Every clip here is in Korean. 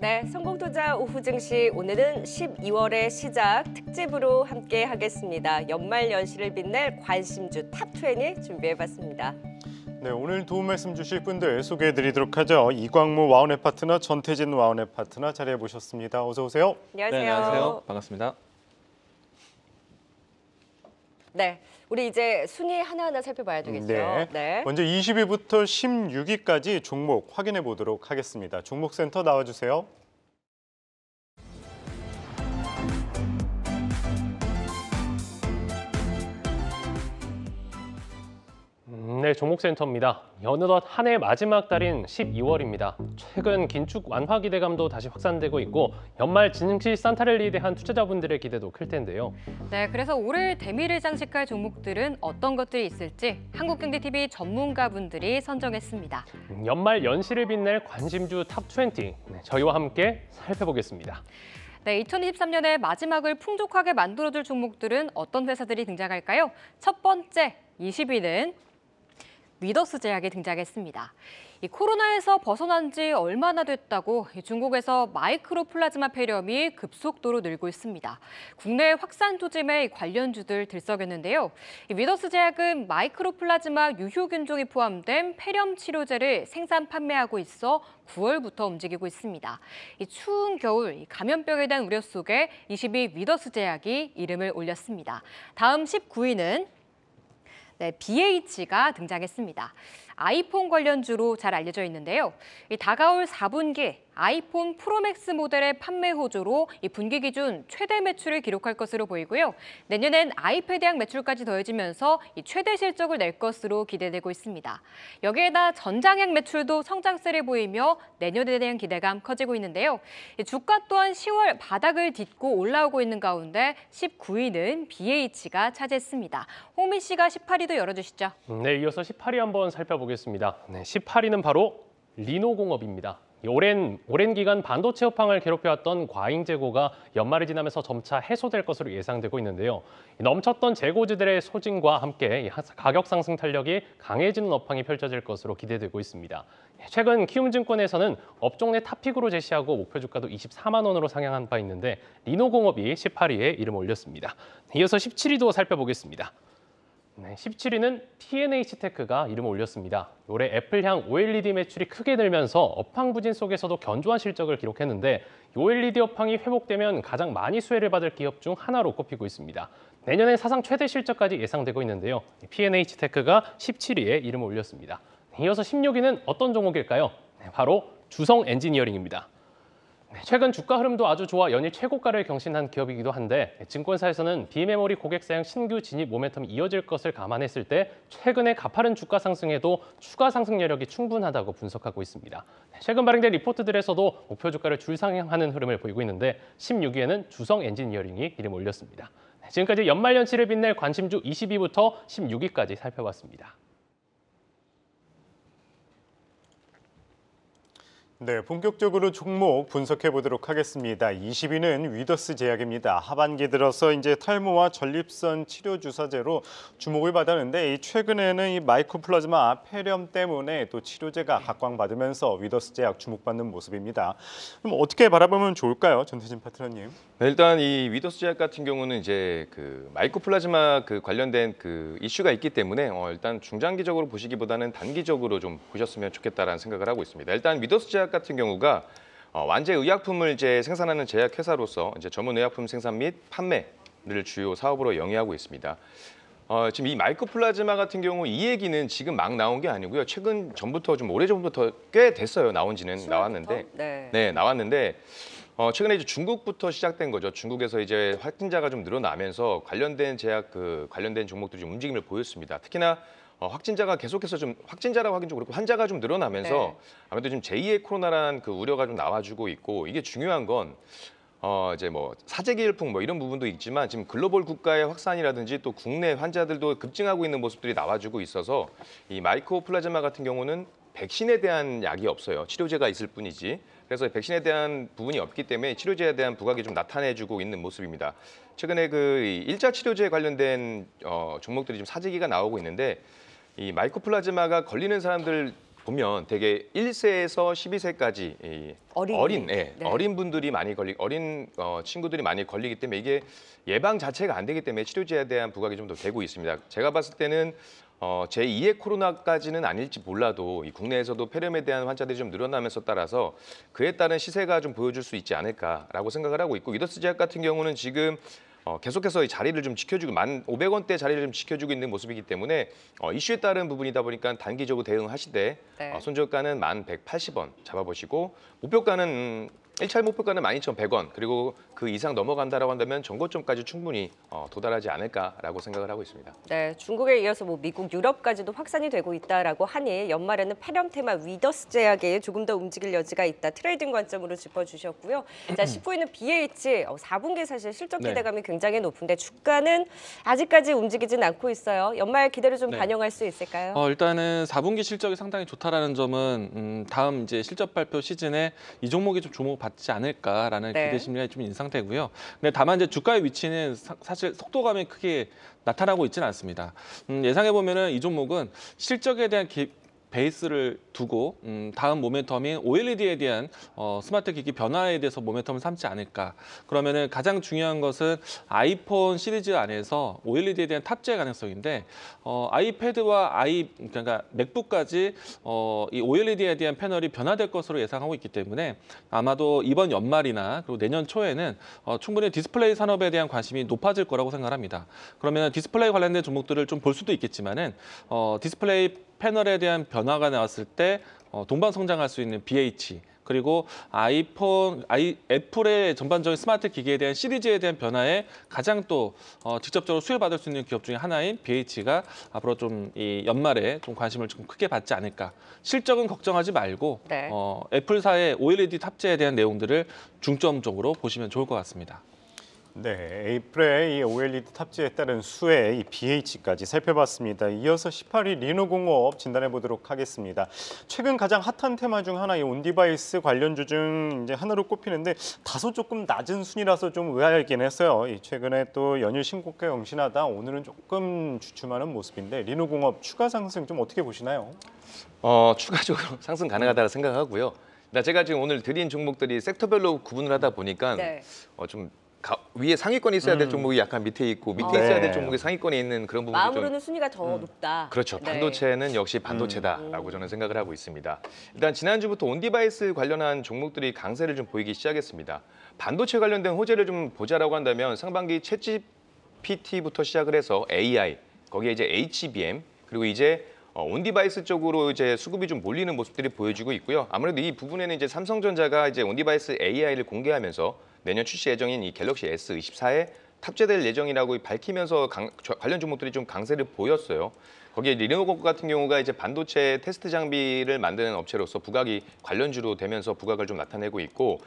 네, 성공투자 오후 증시 오늘은 12월의 시작 특집으로 함께 하겠습니다. 연말 연시를 빛낼 관심주 탑20 준비해봤습니다. 네, 오늘 도움 말씀 주실 분들 소개해드리도록 하죠. 이광무 와우네 파트너, 전태진 와우네 파트너 자리해 보셨습니다. 어서 오세요. 안녕하세요. 네, 안녕하세요. 반갑습니다. 네, 우리 이제 순위 하나하나 살펴봐야 음, 되겠죠. 네. 네. 먼저 20위부터 16위까지 종목 확인해 보도록 하겠습니다. 종목센터 나와주세요. 국내 네, 종목센터입니다. 어느덧 한해 마지막 달인 12월입니다. 최근 긴축 완화 기대감도 다시 확산되고 있고 연말 증시 산타랠리에 대한 투자자분들의 기대도 클 텐데요. 네, 그래서 올해 대미를 장식할 종목들은 어떤 것들이 있을지 한국경제TV 전문가분들이 선정했습니다. 연말 연시를 빛낼 관심주 탑20 저희와 함께 살펴보겠습니다. 네, 2023년의 마지막을 풍족하게 만들어줄 종목들은 어떤 회사들이 등장할까요? 첫 번째, 20위는 위더스 제약이 등장했습니다. 이 코로나에서 벗어난 지 얼마나 됐다고 중국에서 마이크로 플라즈마 폐렴이 급속도로 늘고 있습니다. 국내 확산 조짐에 관련주들 들썩였는데요. 이 미더스 제약은 마이크로 플라즈마 유효균종이 포함된 폐렴 치료제를 생산 판매하고 있어 9월부터 움직이고 있습니다. 이 추운 겨울 감염병에 대한 우려 속에 22 미더스 제약이 이름을 올렸습니다. 다음 19위는 네, BH가 등장했습니다. 아이폰 관련주로 잘 알려져 있는데요. 이 다가올 4분기 아이폰 프로맥스 모델의 판매 호조로 이 분기 기준 최대 매출을 기록할 것으로 보이고요. 내년엔 아이패드향 매출까지 더해지면서 이 최대 실적을 낼 것으로 기대되고 있습니다. 여기에다 전장향 매출도 성장세를 보이며 내년에 대한 기대감 커지고 있는데요. 이 주가 또한 10월 바닥을 딛고 올라오고 있는 가운데 19위는 BH가 차지했습니다. 홍민 씨가 18위도 열어주시죠. 음, 네, 이어서 18위 한번 살펴보겠습니다. 알아보겠습니다. 네, 18위는 바로 리노공업입니다. 오랜, 오랜 기간 반도체 업황을 괴롭혀왔던 과잉 재고가 연말이 지나면서 점차 해소될 것으로 예상되고 있는데요. 넘쳤던 재고지들의 소진과 함께 가격 상승 탄력이 강해지는 업황이 펼쳐질 것으로 기대되고 있습니다. 예, 최근 키움증권에서는 업종 내 탑픽으로 제시하고 목표 주가도 24만 원으로 상향한 바 있는데 리노공업이 18위에 이름 올렸습니다. 이어서 17위도 살펴보겠습니다. 네, 17위는 TNH 테크가 이름을 올렸습니다. 올해 애플향 OLED 매출이 크게 늘면서 업황 부진 속에서도 견조한 실적을 기록했는데 OLED 업황이 회복되면 가장 많이 수혜를 받을 기업 중 하나로 꼽히고 있습니다. 내년에 사상 최대 실적까지 예상되고 있는데요. p n h 테크가 17위에 이름을 올렸습니다. 이어서 16위는 어떤 종목일까요? 네, 바로 주성 엔지니어링입니다. 네, 최근 주가 흐름도 아주 좋아 연일 최고가를 경신한 기업이기도 한데 증권사에서는 비메모리 고객 사양 신규 진입 모멘텀이 이어질 것을 감안했을 때 최근의 가파른 주가 상승에도 추가 상승 여력이 충분하다고 분석하고 있습니다. 네, 최근 발행된 리포트들에서도 목표 주가를 줄상향하는 흐름을 보이고 있는데 16위에는 주성 엔지니어링이 이름 올렸습니다. 네, 지금까지 연말 연시를 빛낼 관심주 22부터 16위까지 살펴봤습니다. 네, 본격적으로 종목 분석해 보도록 하겠습니다. 20위는 위더스 제약입니다. 하반기 들어서 이제 탈모와 전립선 치료 주사제로 주목을 받았는데 최근에는 이 마이코플라즈마 폐렴 때문에 또 치료제가 각광받으면서 위더스 제약 주목받는 모습입니다. 그럼 어떻게 바라보면 좋을까요, 전태진 파트너님? 네, 일단 이 위더스 제약 같은 경우는 이제 그 마이코플라즈마 그 관련된 그 이슈가 있기 때문에 어, 일단 중장기적으로 보시기보다는 단기적으로 좀 보셨으면 좋겠다라는 생각을 하고 있습니다. 일단 위더스 제약 같은 경우가 어, 완제 의약품을 이제 생산하는 제약회사로서 이제 전문 의약품 생산 및 판매를 주요 사업으로 영위하고 있습니다. 어, 지금 이마이크플라즈마 같은 경우 이 얘기는 지금 막 나온 게 아니고요. 최근 전부터 좀 오래 전부터 꽤 됐어요. 나온 지는 나왔는데. 네. 네. 나왔는데 어, 최근에 이제 중국부터 시작된 거죠. 중국에서 이제 확진자가 좀 늘어나면서 관련된 제약 그 관련된 종목들이 움직임을 보였습니다. 특히나 어, 확진자가 계속해서 좀 확진자라고 하긴 좀 그렇고 환자가 좀 늘어나면서 네. 아무래도 지금 제2의 코로나라는 그 우려가 좀 나와주고 있고 이게 중요한 건 어, 이제 뭐 사재기 일풍 뭐 이런 부분도 있지만 지금 글로벌 국가의 확산이라든지 또 국내 환자들도 급증하고 있는 모습들이 나와주고 있어서 이 마이코플라즈마 같은 경우는 백신에 대한 약이 없어요. 치료제가 있을 뿐이지. 그래서 백신에 대한 부분이 없기 때문에 치료제에 대한 부각이 좀 나타내주고 있는 모습입니다. 최근에 그 일자 치료제 관련된 어, 종목들이 좀 사재기가 나오고 있는데 이 마이코플라즈마가 걸리는 사람들 보면 되게 1세에서 12세까지 어린, 어린 예, 네. 네. 어린 분들이 많이 걸리 어린 어, 친구들이 많이 걸리기 때문에 이게 예방 자체가 안 되기 때문에 치료제에 대한 부각이 좀 더 되고 있습니다. 제가 봤을 때는 어, 제2의 코로나까지는 아닐지 몰라도 이 국내에서도 폐렴에 대한 환자들이 좀 늘어나면서 따라서 그에 따른 시세가 좀 보여줄 수 있지 않을까라고 생각을 하고 있고 이더스제약 같은 경우는 지금 어, 계속해서 이 자리를 좀 지켜주고 만 500원대 자리를 좀 지켜주고 있는 모습이기 때문에 어, 이슈에 따른 부분이다 보니까 단기적으로 대응하시되 네. 어, 손절가는 만1 8 0원 잡아보시고 목표가는 1차 목표가는 12,100원 그리고 그 이상 넘어간다라고 한다면 전고점까지 충분히 어, 도달하지 않을까라고 생각을 하고 있습니다. 네, 중국에 이어서 뭐 미국, 유럽까지도 확산이 되고 있다라고 하니 연말에는 폐렴테마 위더스 제약에 조금 더 움직일 여지가 있다. 트레이딩 관점으로 짚어주셨고요. 자, 19위는 음. BH. 어, 4분기 사실 실적 네. 기대감이 네. 굉장히 높은데 주가는 아직까지 움직이진 않고 있어요. 연말 기대를 좀 네. 반영할 수 있을까요? 어, 일단은 4분기 실적이 상당히 좋다라는 점은 음, 다음 이제 실적 발표 시즌에 이 종목이 좀 주목 받지 않을까라는 네. 기대 심리가 좀 인상되고요. 근데 다만 이제 주가의 위치는 사, 사실 속도감이 크게 나타나고 있지는 않습니다. 음, 예상해 보면은 이 종목은 실적에 대한 기, 베이스를 두고 음, 다음 모멘텀인 OLED에 대한 어, 스마트 기기 변화에 대해서 모멘텀을 삼지 않을까. 그러면은 가장 중요한 것은 아이폰 시리즈 안에서 OLED에 대한 탑재 가능성인데 어, 아이패드와 아이 그러니까 맥북까지 어, 이 OLED에 대한 패널이 변화될 것으로 예상하고 있기 때문에 아마도 이번 연말이나 그리고 내년 초에는 어, 충분히 디스플레이 산업에 대한 관심이 높아질 거라고 생각합니다. 그러면 디스플레이 관련된 종목들을 좀 볼 수도 있겠지만은 어, 디스플레이 패널에 대한 변화가 나왔을 때 어, 동반 성장할 수 있는 BH 그리고 아이폰, 아이, 애플의 전반적인 스마트 기기에 대한 시리즈에 대한 변화에 가장 또 어, 직접적으로 수혜받을 수 있는 기업 중에 하나인 BH가 앞으로 좀 이 연말에 좀 관심을 좀 크게 받지 않을까. 실적은 걱정하지 말고 네. 어, 애플사의 OLED 탑재에 대한 내용들을 중점적으로 보시면 좋을 것 같습니다. 네, 에이프레의 이 OLED 탑재에 따른 수의 이 BH까지 살펴봤습니다. 이어서 18위 리노공업 진단해 보도록 하겠습니다. 최근 가장 핫한 테마 중 하나 이 온디바이스 관련주 중 이제 하나로 꼽히는데 다소 조금 낮은 순위라서 좀 의아하긴 했어요. 이 최근에 또 연일 신고가 영신하다 오늘은 조금 주춤하는 모습인데 리노공업 추가 상승 좀 어떻게 보시나요? 어, 추가적으로 상승 가능하다고 생각하고요. 나 제가 지금 오늘 드린 종목들이 섹터별로 구분을 하다 보니까 네. 어, 좀 가, 위에 상위권이 있어야 될 음. 종목이 약간 밑에 있고 밑에 어. 있어야 될 네. 종목이 상위권에 있는 그런 부분이 마음으로는 좀 순위가 더 음. 높다. 그렇죠. 네. 반도체는 역시 반도체다라고 음. 저는 생각을 하고 있습니다. 일단 지난주부터 온디바이스 관련한 종목들이 강세를 좀 보이기 시작했습니다. 반도체 관련된 호재를 좀 보자라고 한다면 상반기 채집 PT부터 시작을 해서 AI, 거기에 이제 HBM, 그리고 이제 어, 온디바이스 쪽으로 이제 수급이 좀 몰리는 모습들이 보여지고 있고요. 아무래도 이 부분에는 이제 삼성전자가 이제 온디바이스 AI를 공개하면서 내년 출시 예정인 이 갤럭시 S24에 탑재될 예정이라고 밝히면서 강, 관련 종목들이 좀 강세를 보였어요. 거기에 리노고 같은 경우가 이제 반도체 테스트 장비를 만드는 업체로서 부각이 관련주로 되면서 부각을 좀 나타내고 있고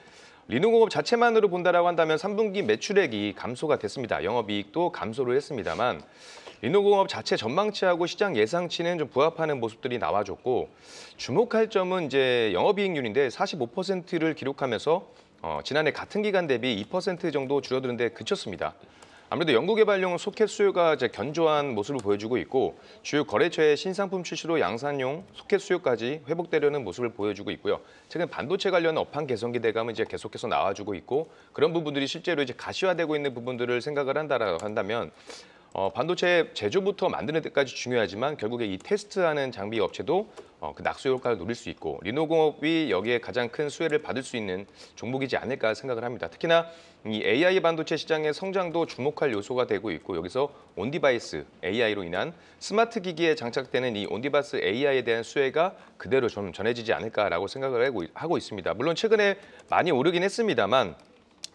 리노공업 자체만으로 본다라고 한다면 3분기 매출액이 감소가 됐습니다. 영업이익도 감소를 했습니다만 리노공업 자체 전망치하고 시장 예상치는 좀 부합하는 모습들이 나와줬고 주목할 점은 이제 영업이익률인데 45%를 기록하면서 어, 지난해 같은 기간 대비 2% 정도 줄어드는데 그쳤습니다. 아무래도 연구개발용 소켓 수요가 이제 견조한 모습을 보여주고 있고 주요 거래처의 신상품 출시로 양산용 소켓 수요까지 회복되려는 모습을 보여주고 있고요. 최근 반도체 관련 업황 개선 기대감은 이제 계속해서 나와주고 있고 그런 부분들이 실제로 이제 가시화되고 있는 부분들을 생각을 한다라고 한다면 어, 반도체 제조부터 만드는 데까지 중요하지만 결국에 이 테스트하는 장비 업체도 어, 그 낙수 효과를 노릴 수 있고 리노공업이 여기에 가장 큰 수혜를 받을 수 있는 종목이지 않을까 생각을 합니다. 특히나 이 AI 반도체 시장의 성장도 주목할 요소가 되고 있고 여기서 온디바이스 AI로 인한 스마트 기기에 장착되는 이 온디바이스 AI에 대한 수혜가 그대로 좀 전해지지 않을까라고 생각을 하고 있습니다. 물론 최근에 많이 오르긴 했습니다만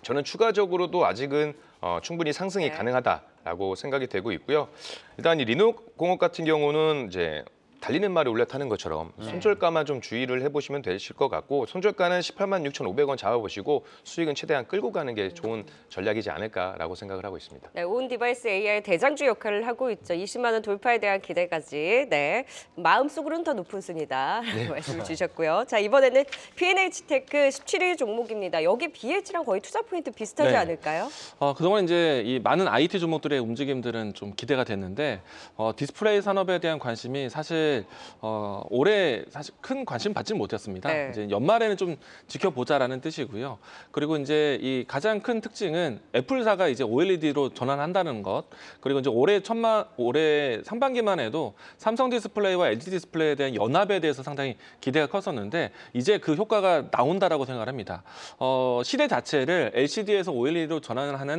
저는 추가적으로도 아직은 어, 충분히 상승이 네. 가능하다. 라고 생각이 되고 있고요. 일단 이 리노 공업 같은 경우는 이제 달리는 말이 올라타는 것처럼 네. 손절가만 좀 주의를 해보시면 되실 것 같고 손절가는 18만 6,500원 잡아보시고 수익은 최대한 끌고 가는 게 좋은 전략이지 않을까라고 생각을 하고 있습니다. 네, 온 디바이스 AI 대장주 역할을 하고 있죠. 20만 원 돌파에 대한 기대까지 네 마음속으로는 더 높은 순이다 네. 말씀 주셨고요. 자 이번에는 PNH테크 1 7일 종목입니다. 여기 BH랑 거의 투자 포인트 비슷하지 네. 않을까요? 어, 그동안 이제 이 많은 IT 종목들의 움직임들은 좀 기대가 됐는데 어, 디스플레이 산업에 대한 관심이 사실 어, 올해 사실 큰 관심 받지 못했습니다. 네. 이제 연말에는 좀 지켜보자라는 뜻이고요. 그리고 이제 이 가장 큰 특징은 애플사가 이제 OLED로 전환한다는 것. 그리고 이제 올해 천만 올해 상반기만 해도 삼성 디스플레이와 LG 디스플레이에 대한 연합에 대해서 상당히 기대가 컸었는데 이제 그 효과가 나온다라고 생각합니다. 어, 시대 자체를 LCD에서 OLED로 전환을 하는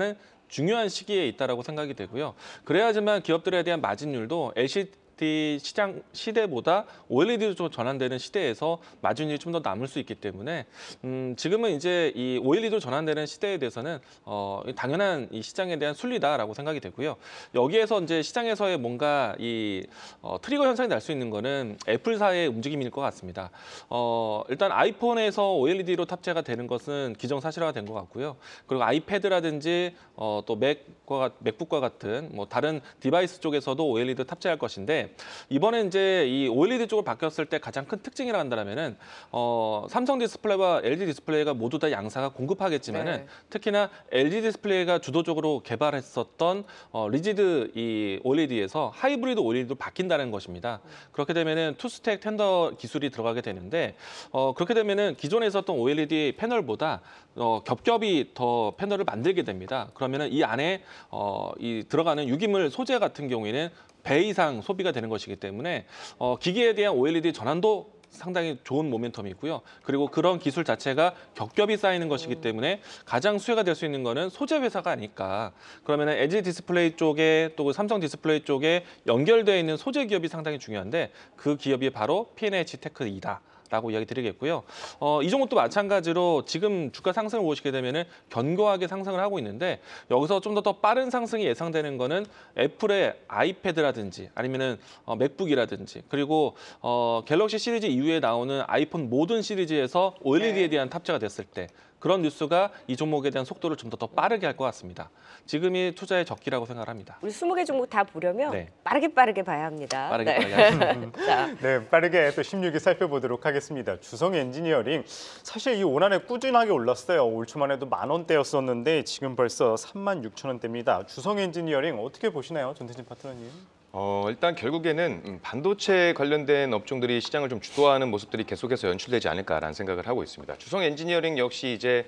중요한 시기에 있다라고 생각이 되고요. 그래야지만 기업들에 대한 마진율도 LC, n 시장 시대보다 OLED로 좀 전환되는 시대에서 마진율이 좀 더 남을 수 있기 때문에 음, 지금은 이제 이 OLED로 전환되는 시대에 대해서는 어, 당연한 이 시장에 대한 순리다라고 생각이 되고요. 여기에서 이제 시장에서의 뭔가 이 어, 트리거 현상이 날 수 있는 거는 애플사의 움직임일 것 같습니다. 어, 일단 아이폰에서 OLED로 탑재가 되는 것은 기정사실화가 된 것 같고요. 그리고 아이패드라든지 어, 또 맥과 맥북과 같은 뭐 다른 디바이스 쪽에서도 OLED 탑재할 것인데 이번에 이제 이 OLED 쪽으로 바뀌었을 때 가장 큰 특징이라 한다면은 어, 삼성 디스플레이와 LG 디스플레이가 모두 다 양사가 공급하겠지만은 네. 특히나 LG 디스플레이가 주도적으로 개발했었던 어, 리지드 이 OLED에서 하이브리드 OLED로 바뀐다는 것입니다. 그렇게 되면은 투스택 텐더 기술이 들어가게 되는데 어, 그렇게 되면은 기존에 있었던 OLED 패널보다 어, 겹겹이 더 패널을 만들게 됩니다. 그러면은 이 안에 어, 이 들어가는 유기물 소재 같은 경우에는 배 이상 소비가 되는 것이기 때문에 어, 기기에 대한 OLED 전환도 상당히 좋은 모멘텀이 있고요. 그리고 그런 기술 자체가 겹겹이 쌓이는 것이기 음. 때문에 가장 수혜가 될 수 있는 거는 소재 회사가 아닐까. 그러면 은 LG 디스플레이 쪽에 또 삼성 디스플레이 쪽에 연결되어 있는 소재 기업이 상당히 중요한데 그 기업이 바로 P&H 테크이다. 라고 이야기 드리겠고요. 어, 이 종목도 마찬가지로 지금 주가 상승을 보시게 되면 견고하게 상승을 하고 있는데 여기서 좀 더 더 빠른 상승이 예상되는 거는 애플의 아이패드라든지 아니면은 어, 맥북이라든지 그리고 어, 갤럭시 시리즈 이후에 나오는 아이폰 모든 시리즈에서 OLED에 네. 대한 탑재가 됐을 때 그런 뉴스가 이 종목에 대한 속도를 좀 더 빠르게 할 것 같습니다. 지금이 투자의 적기라고 생각합니다. 우리 20개 종목 다 보려면 네. 빠르게 빠르게 봐야 합니다. 빠르게 네. 빠르게. 네, 빠르게 또 16위 살펴보도록 하겠습니다. 주성 엔지니어링 사실 이 오난에 꾸준하게 올랐어요. 올 초만 해도 만 원대였었는데 지금 벌써 3만 6천 원대입니다. 주성 엔지니어링 어떻게 보시나요, 전태진 파트너님? 어, 일단 결국에는 음, 반도체 관련된 업종들이 시장을 좀 주도하는 모습들이 계속해서 연출되지 않을까라는 생각을 하고 있습니다. 주성 엔지니어링 역시 이제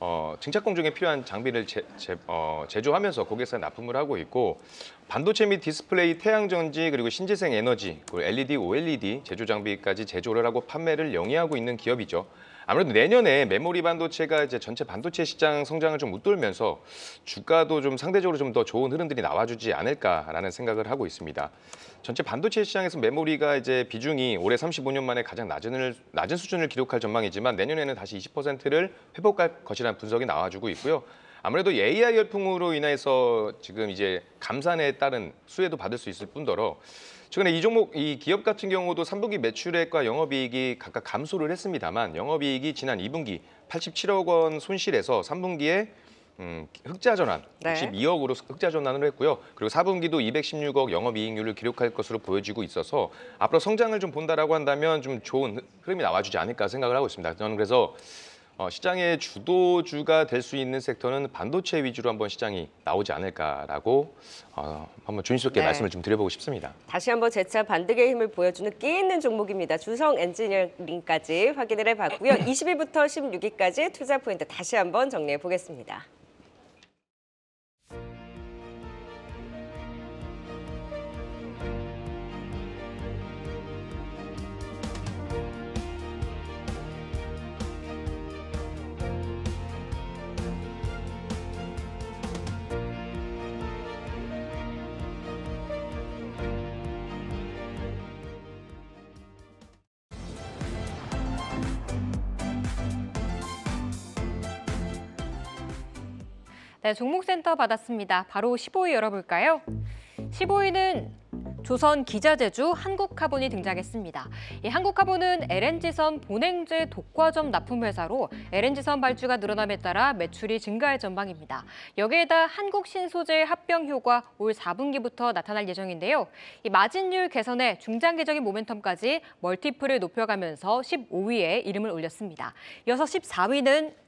어, 증착 공정에 필요한 장비를 제, 제, 어, 제조하면서 고객사에 납품을 하고 있고 반도체 및 디스플레이, 태양전지 그리고 신재생 에너지, 그리고 LED, OLED 제조 장비까지 제조를 하고 판매를 영위하고 있는 기업이죠. 아무래도 내년에 메모리 반도체가 이제 전체 반도체 시장 성장을 좀 웃돌면서 주가도 좀 상대적으로 좀 더 좋은 흐름들이 나와주지 않을까라는 생각을 하고 있습니다. 전체 반도체 시장에서 메모리가 이제 비중이 올해 35년 만에 가장 낮은, 낮은 수준을 기록할 전망이지만 내년에는 다시 20%를 회복할 것이라는 분석이 나와주고 있고요. 아무래도 AI 열풍으로 인해서 지금 이제 감산에 따른 수혜도 받을 수 있을 뿐더러 최근에 이 종목 이 기업 같은 경우도 3분기 매출액과 영업이익이 각각 감소를 했습니다만 영업이익이 지난 2분기 87억 원 손실에서 3분기에 음, 흑자 전환 네. 62억으로 흑자 전환을 했고요. 그리고 4분기도 216억 영업이익률을 기록할 것으로 보여지고 있어서 앞으로 성장을 좀 본다라고 한다면 좀 좋은 흐름이 나와주지 않을까 생각을 하고 있습니다. 저는 그래서 어, 시장의 주도주가 될 수 있는 섹터는 반도체 위주로 한번 시장이 나오지 않을까라고 어, 한번 조심스럽게 네. 말씀을 좀 드려보고 싶습니다. 다시 한번 재차 반등의 힘을 보여주는 끼 있는 종목입니다. 주성 엔지니어링까지 확인을 해봤고요. 20위부터 16위까지 투자 포인트 다시 한번 정리해 보겠습니다. 네, 종목센터 받았습니다. 바로 15위 열어볼까요? 15위는 조선 기자재주 한국카본이 등장했습니다. 이 한국카본은 LNG선 본행제 독과점 납품회사로 LNG선 발주가 늘어남에 따라 매출이 증가할 전망입니다. 여기에다 한국신소재 합병 효과 올 4분기부터 나타날 예정인데요. 이 마진율 개선에 중장기적인 모멘텀까지 멀티플을 높여가면서 15위에 이름을 올렸습니다. 이어서 14위는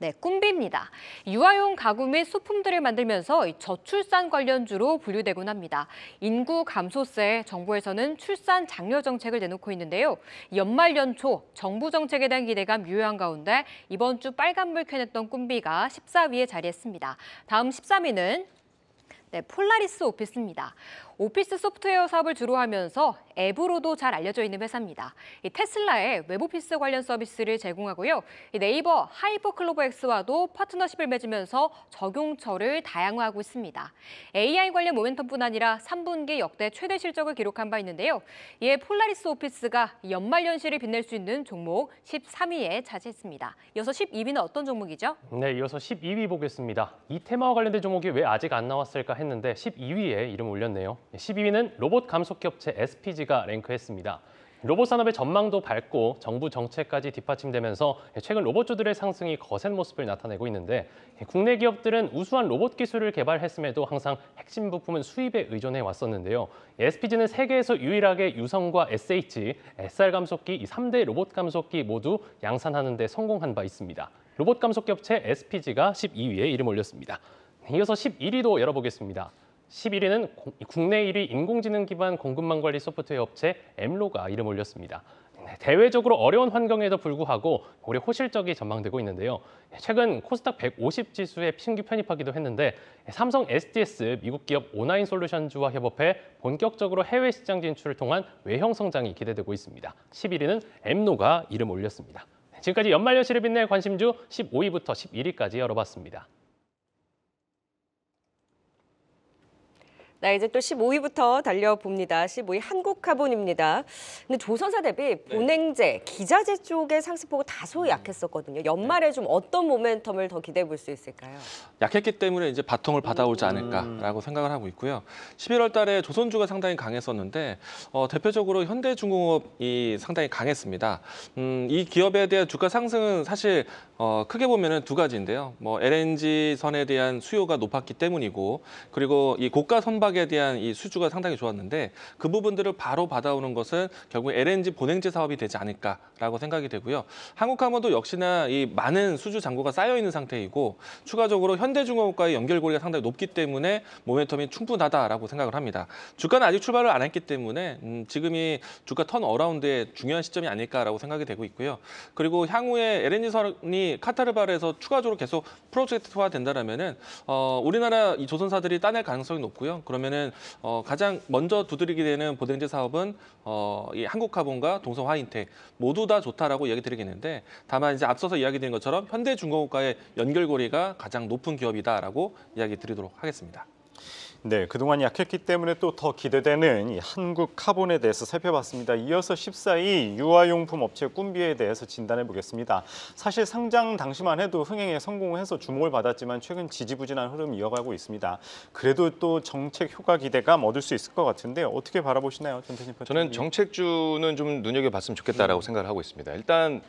네, 꿈비입니다. 유아용 가구 및 소품들을 만들면서 저출산 관련주로 분류되곤 합니다. 인구 감소세 정부에서는 출산 장려 정책을 내놓고 있는데요. 연말 연초 정부 정책에 대한 기대감 유효한 가운데 이번 주 빨간불 켜냈던 꿈비가 14위에 자리했습니다. 다음 13위는 네, 폴라리스 오피스입니다. 오피스 소프트웨어 사업을 주로 하면서 앱으로도 잘 알려져 있는 회사입니다. 테슬라의 웹오피스 관련 서비스를 제공하고요. 네이버 하이퍼클로버 X와도 파트너십을 맺으면서 적용처를 다양화하고 있습니다. AI 관련 모멘텀뿐 아니라 3분기 역대 최대 실적을 기록한 바 있는데요. 이에 폴라리스 오피스가 연말연시를 빛낼 수 있는 종목 13위에 차지했습니다. 이어서 12위는 어떤 종목이죠? 네, 이어서 12위 보겠습니다. 이 테마와 관련된 종목이 왜 아직 안 나왔을까 했는데 12위에 이름 올렸네요. 12위는 예, 로봇 감속기업체 SPG가 랭크했습니다. 로봇 산업의 전망도 밝고 정부 정책까지 뒷받침되면서 예, 최근 로봇주들의 상승이 거센 모습을 나타내고 있는데 예, 국내 기업들은 우수한 로봇 기술을 개발했음에도 항상 핵심 부품은 수입에 의존해 왔었는데요. SPG는 세계에서 유일하게 유성과 SH, SR 감속기 이 3대 로봇 감속기 모두 양산하는 데 성공한 바 있습니다. 로봇 감속기 업체 SPG가 12위에 이름 올렸습니다. 이어서 11위도 열어보겠습니다. 11위는 국내 1위 인공지능 기반 공급망 관리 소프트웨어 업체 엠로가 이름 올렸습니다. 네, 대외적으로 어려운 환경에도 불구하고 올해 호실적이 전망되고 있는데요. 예, 최근 코스닥 150 지수에 신규 편입하기도 했는데 예, 삼성 SDS 미국 기업 온라인 솔루션주와 협업해 본격적으로 해외 시장 진출을 통한 외형 성장이 기대되고 있습니다. 11위는 엠로가 이름 올렸습니다. 네, 지금까지 연말 연시를 빛낼 관심주 15위부터 11위까지 열어봤습니다. 나 이제 또 15위부터 달려봅니다. 15위 한국화본입니다 근데 조선사 대비 네. 본행제, 기자재 쪽의 상승폭이 다소 음. 약했었거든요. 네. 연말에 좀 어떤 모멘텀을 더 기대해 볼 수 있을까요? 약했기 때문에 이제 바통을 받아오지 않을까라고 음. 생각을 하고 있고요. 11월 달에 조선주가 상당히 강했었는데 어, 대표적으로 현대중공업이 상당히 강했습니다. 음, 이 기업에 대한 주가 상승은 사실 어, 크게 보면두 가지인데요. 뭐 LNG 선에 대한 수요가 높았기 때문이고 그리고 이 고가 선박 선박에 대한 이 수주가 상당히 좋았는데 그 부분들을 바로 받아오는 것은 결국 LNG 보냉지 사업이 되지 않을까라고 생각이 되고요. 한국카머도 역시나 이 많은 수주 잔고가 쌓여 있는 상태이고 추가적으로 현대중공업과의 연결고리가 상당히 높기 때문에 모멘텀이 충분하다라고 생각을 합니다. 주가는 아직 출발을 안 했기 때문에 음, 지금이 주가 턴 어라운드의 중요한 시점이 아닐까라고 생각이 되고 있고요. 그리고 향후에 LNG선이 카타르바르에서 추가적으로 계속 프로젝트화 된다라면은 어, 우리나라 이 조선사들이 따낼 가능성이 높고요. 그럼 그러면은 어, 가장 먼저 두드리게 되는 보냉제 사업은 어, 이한국화본과 동성화인텍 모두 다 좋다라고 이야기 드리겠는데 다만 이제 앞서서 이야기드린 것처럼 현대중공업과의 연결고리가 가장 높은 기업이다라고 이야기 드리도록 하겠습니다. 네, 그동안 약했기 때문에 또 더 기대되는 이 한국 카본에 대해서 살펴봤습니다. 이어서 14위 유아용품 업체 꿈비에 대해서 진단해 보겠습니다. 사실 상장 당시만 해도 흥행에 성공해서 주목을 받았지만 최근 지지부진한 흐름 이어가고 있습니다. 그래도 또 정책 효과 기대감 얻을 수 있을 것 같은데 어떻게 바라보시나요, 전태님? 저는 정책주는 좀 눈여겨봤으면 좋겠다라고 음. 생각을 하고 있습니다. 일단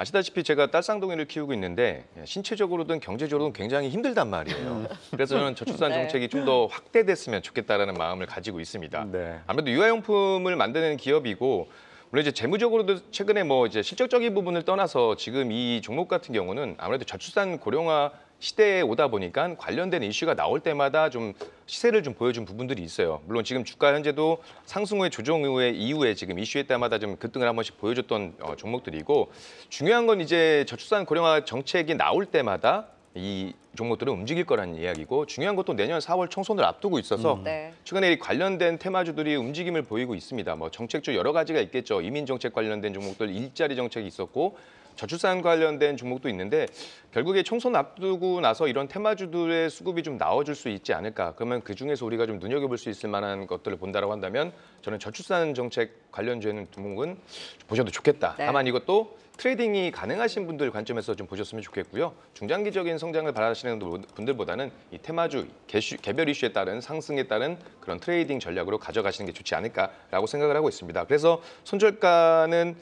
아시다시피 제가 딸쌍둥이를 키우고 있는데 신체적으로든 경제적으로든 굉장히 힘들단 말이에요. 그래서 저는 저출산 네. 정책이 좀 더 확대됐으면 좋겠다라는 마음을 가지고 있습니다. 네. 아무래도 유아용품을 만드는 기업이고 물론 이제 재무적으로도 최근에 뭐 이제 실적적인 부분을 떠나서 지금 이 종목 같은 경우는 아무래도 저출산 고령화 시대에 오다 보니까 관련된 이슈가 나올 때마다 좀 시세를 좀 보여준 부분들이 있어요. 물론 지금 주가 현재도 상승 후에 조정 후에 이후에 지금 이슈에 따마다 좀 급등을 한 번씩 보여줬던 어, 종목들이고 중요한 건 이제 저출산 고령화 정책이 나올 때마다 이 종목들은 움직일 거라는 이야기고 중요한 것도 내년 4월 총선을 앞두고 있어서 음. 네. 최근에 관련된 테마주들이 움직임을 보이고 있습니다. 뭐 정책주 여러 가지가 있겠죠. 이민 정책 관련된 종목들 일자리 정책이 있었고 저출산 관련된 종목도 있는데 결국에 총선 앞두고 나서 이런 테마주들의 수급이 좀 나와줄 수 있지 않을까. 그러면 그중에서 우리가 좀 눈여겨볼 수 있을 만한 것들을 본다고 한다면 저는 저출산 정책 관련주에는 종목은 보셔도 좋겠다. 네. 다만 이것도 트레이딩이 가능하신 분들 관점에서 좀 보셨으면 좋겠고요. 중장기적인 성장을 바라시는 분들보다는 이 테마주 개슈, 개별 이슈에 따른 상승에 따른 그런 트레이딩 전략으로 가져가시는 게 좋지 않을까라고 생각을 하고 있습니다. 그래서 손절가는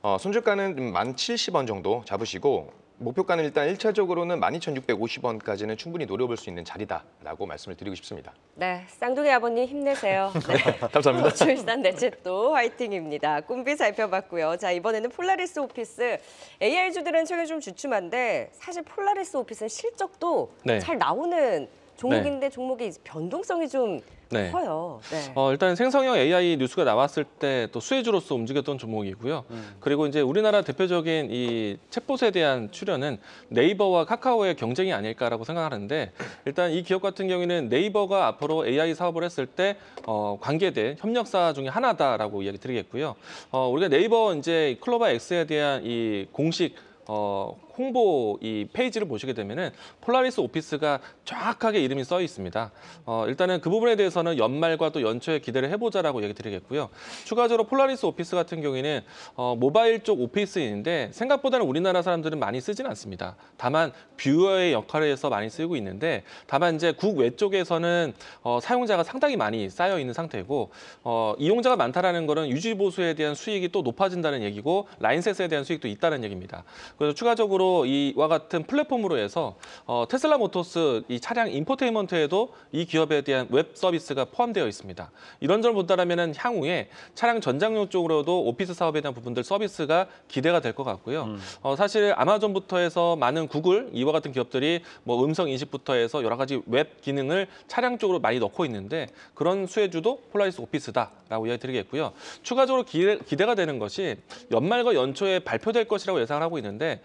어, 손절가는 만 70원 정도 잡으시고 목표가는 일단 1차적으로는 12,650원까지는 충분히 노려볼 수 있는 자리다라고 말씀을 드리고 싶습니다. 네, 쌍둥이 아버님 힘내세요. 네. 감사합니다. 출산 대책도 화이팅입니다. 꿈비 살펴봤고요. 자, 이번에는 폴라리스 오피스. AR주들은 최근 좀 주춤한데 사실 폴라리스 오피스는 실적도 네. 잘 나오는 종목인데 네. 종목의 변동성이 좀 네. 커요. 네. 어, 일단 생성형 AI 뉴스가 나왔을 때 또 수혜주로서 움직였던 종목이고요. 음. 그리고 이제 우리나라 대표적인 이 챗봇에 대한 출연은 네이버와 카카오의 경쟁이 아닐까라고 생각하는데 일단 이 기업 같은 경우에는 네이버가 앞으로 AI 사업을 했을 때 어, 관계된 협력사 중에 하나다라고 이야기 드리겠고요. 어, 우리가 네이버 이제 클로바 X에 대한 이 공식 어, 홍보 이 페이지를 보시게 되면은 폴라리스 오피스가 정확하게 이름이 써 있습니다. 어, 일단은 그 부분에 대해서는 연말과 또 연초에 기대를 해보자라고 얘기 드리겠고요. 추가적으로 폴라리스 오피스 같은 경우에는 어, 모바일 쪽 오피스인데 생각보다는 우리나라 사람들은 많이 쓰진 않습니다. 다만 뷰어의 역할에서 많이 쓰이고 있는데 다만 이제 국외 쪽에서는 어, 사용자가 상당히 많이 쌓여 있는 상태고 어, 이용자가 많다라는 것은 유지 보수에 대한 수익이 또 높아진다는 얘기고 라인셋에 대한 수익도 있다는 얘기입니다. 그래서 추가적으로 이와 같은 플랫폼으로 해서 어, 테슬라 모터스 이 차량 인포테인먼트에도 이 기업에 대한 웹 서비스가 포함되어 있습니다. 이런 점을 본다면 향후에 차량 전장용 쪽으로도 오피스 사업에 대한 부분들 서비스가 기대가 될 것 같고요. 음. 어, 사실 아마존부터 해서 많은 구글 이와 같은 기업들이 뭐 음성 인식부터 해서 여러 가지 웹 기능을 차량 쪽으로 많이 넣고 있는데 그런 수혜주도 폴라리스 오피스다라고 이야기 드리겠고요. 추가적으로 기대, 기대가 되는 것이 연말과 연초에 발표될 것이라고 예상을 하고 있는데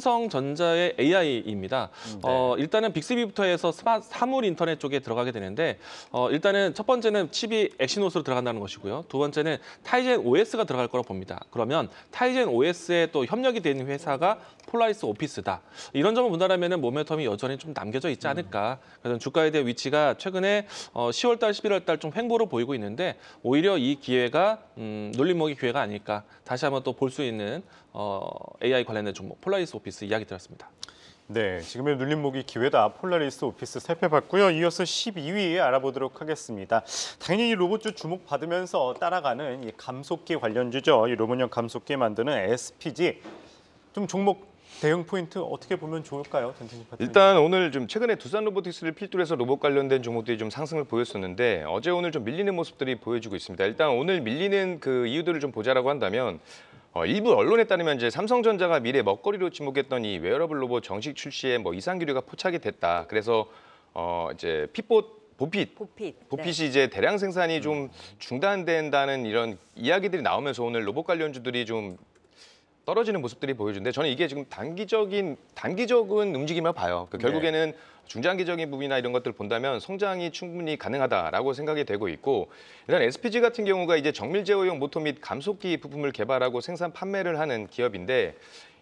삼성전자의 AI입니다. 음, 어, 네. 어, 일단은 빅스비부터 해서 사물 인터넷 쪽에 들어가게 되는데 어, 일단은 첫 번째는 칩이 엑시노스로 들어간다는 것이고요. 두 번째는 타이젠 OS가 들어갈 거라고 봅니다. 그러면 타이젠 OS에 또 협력이 되는 회사가 폴라리스 오피스다. 이런 점을 본다면 은 모멘텀이 여전히 좀 남겨져 있지 음. 않을까. 그래서 주가에 대한 위치가 최근에 10월달, 어, 11월달 좀 횡보로 보이고 있는데 오히려 이 기회가 음, 놀림먹이 기회가 아닐까. 다시 한번 또 볼 수 있는 어, AI 관련된 종목 폴라리스 오피스 이야기 들었습니다. 네, 지금의 눌림목이 기회다. 폴라리스 오피스 살펴봤고요. 이어서 12위 알아보도록 하겠습니다. 당연히 이 로봇주 주목 받으면서 따라가는 이 감속기 관련주죠. 이 로봇형 감속기 만드는 SPG. 좀 종목 대응 포인트 어떻게 보면 좋을까요? 일단 오늘 좀 최근에 두산 로보틱스를 필두로 해서 로봇 관련된 종목들이 좀 상승을 보였었는데 어제 오늘 좀 밀리는 모습들이 보여주고 있습니다. 일단 오늘 밀리는 그 이유들을 좀 보자라고 한다면 어, 일부 언론에 따르면 이제 삼성전자가 미래 먹거리로 지목했던이 웨어러블 로봇 정식 출시에 뭐 이상 기류가 포착이 됐다. 그래서 어 이제 핏봇 보핏, 보핏. 보핏이 네. 이제 대량 생산이 좀 중단된다는 이런 이야기들이 나오면서 오늘 로봇 관련주들이 좀 떨어지는 모습들이 보여준데 저는 이게 지금 단기적인 단기적인 움직임을 봐요. 그 네. 결국에는 네. 중장기적인 부분이나 이런 것들 을 본다면 성장이 충분히 가능하다라고 생각이 되고 있고 일단 SPG 같은 경우가 이제 정밀 제어용 모터 및 감속기 부품을 개발하고 생산 판매를 하는 기업인데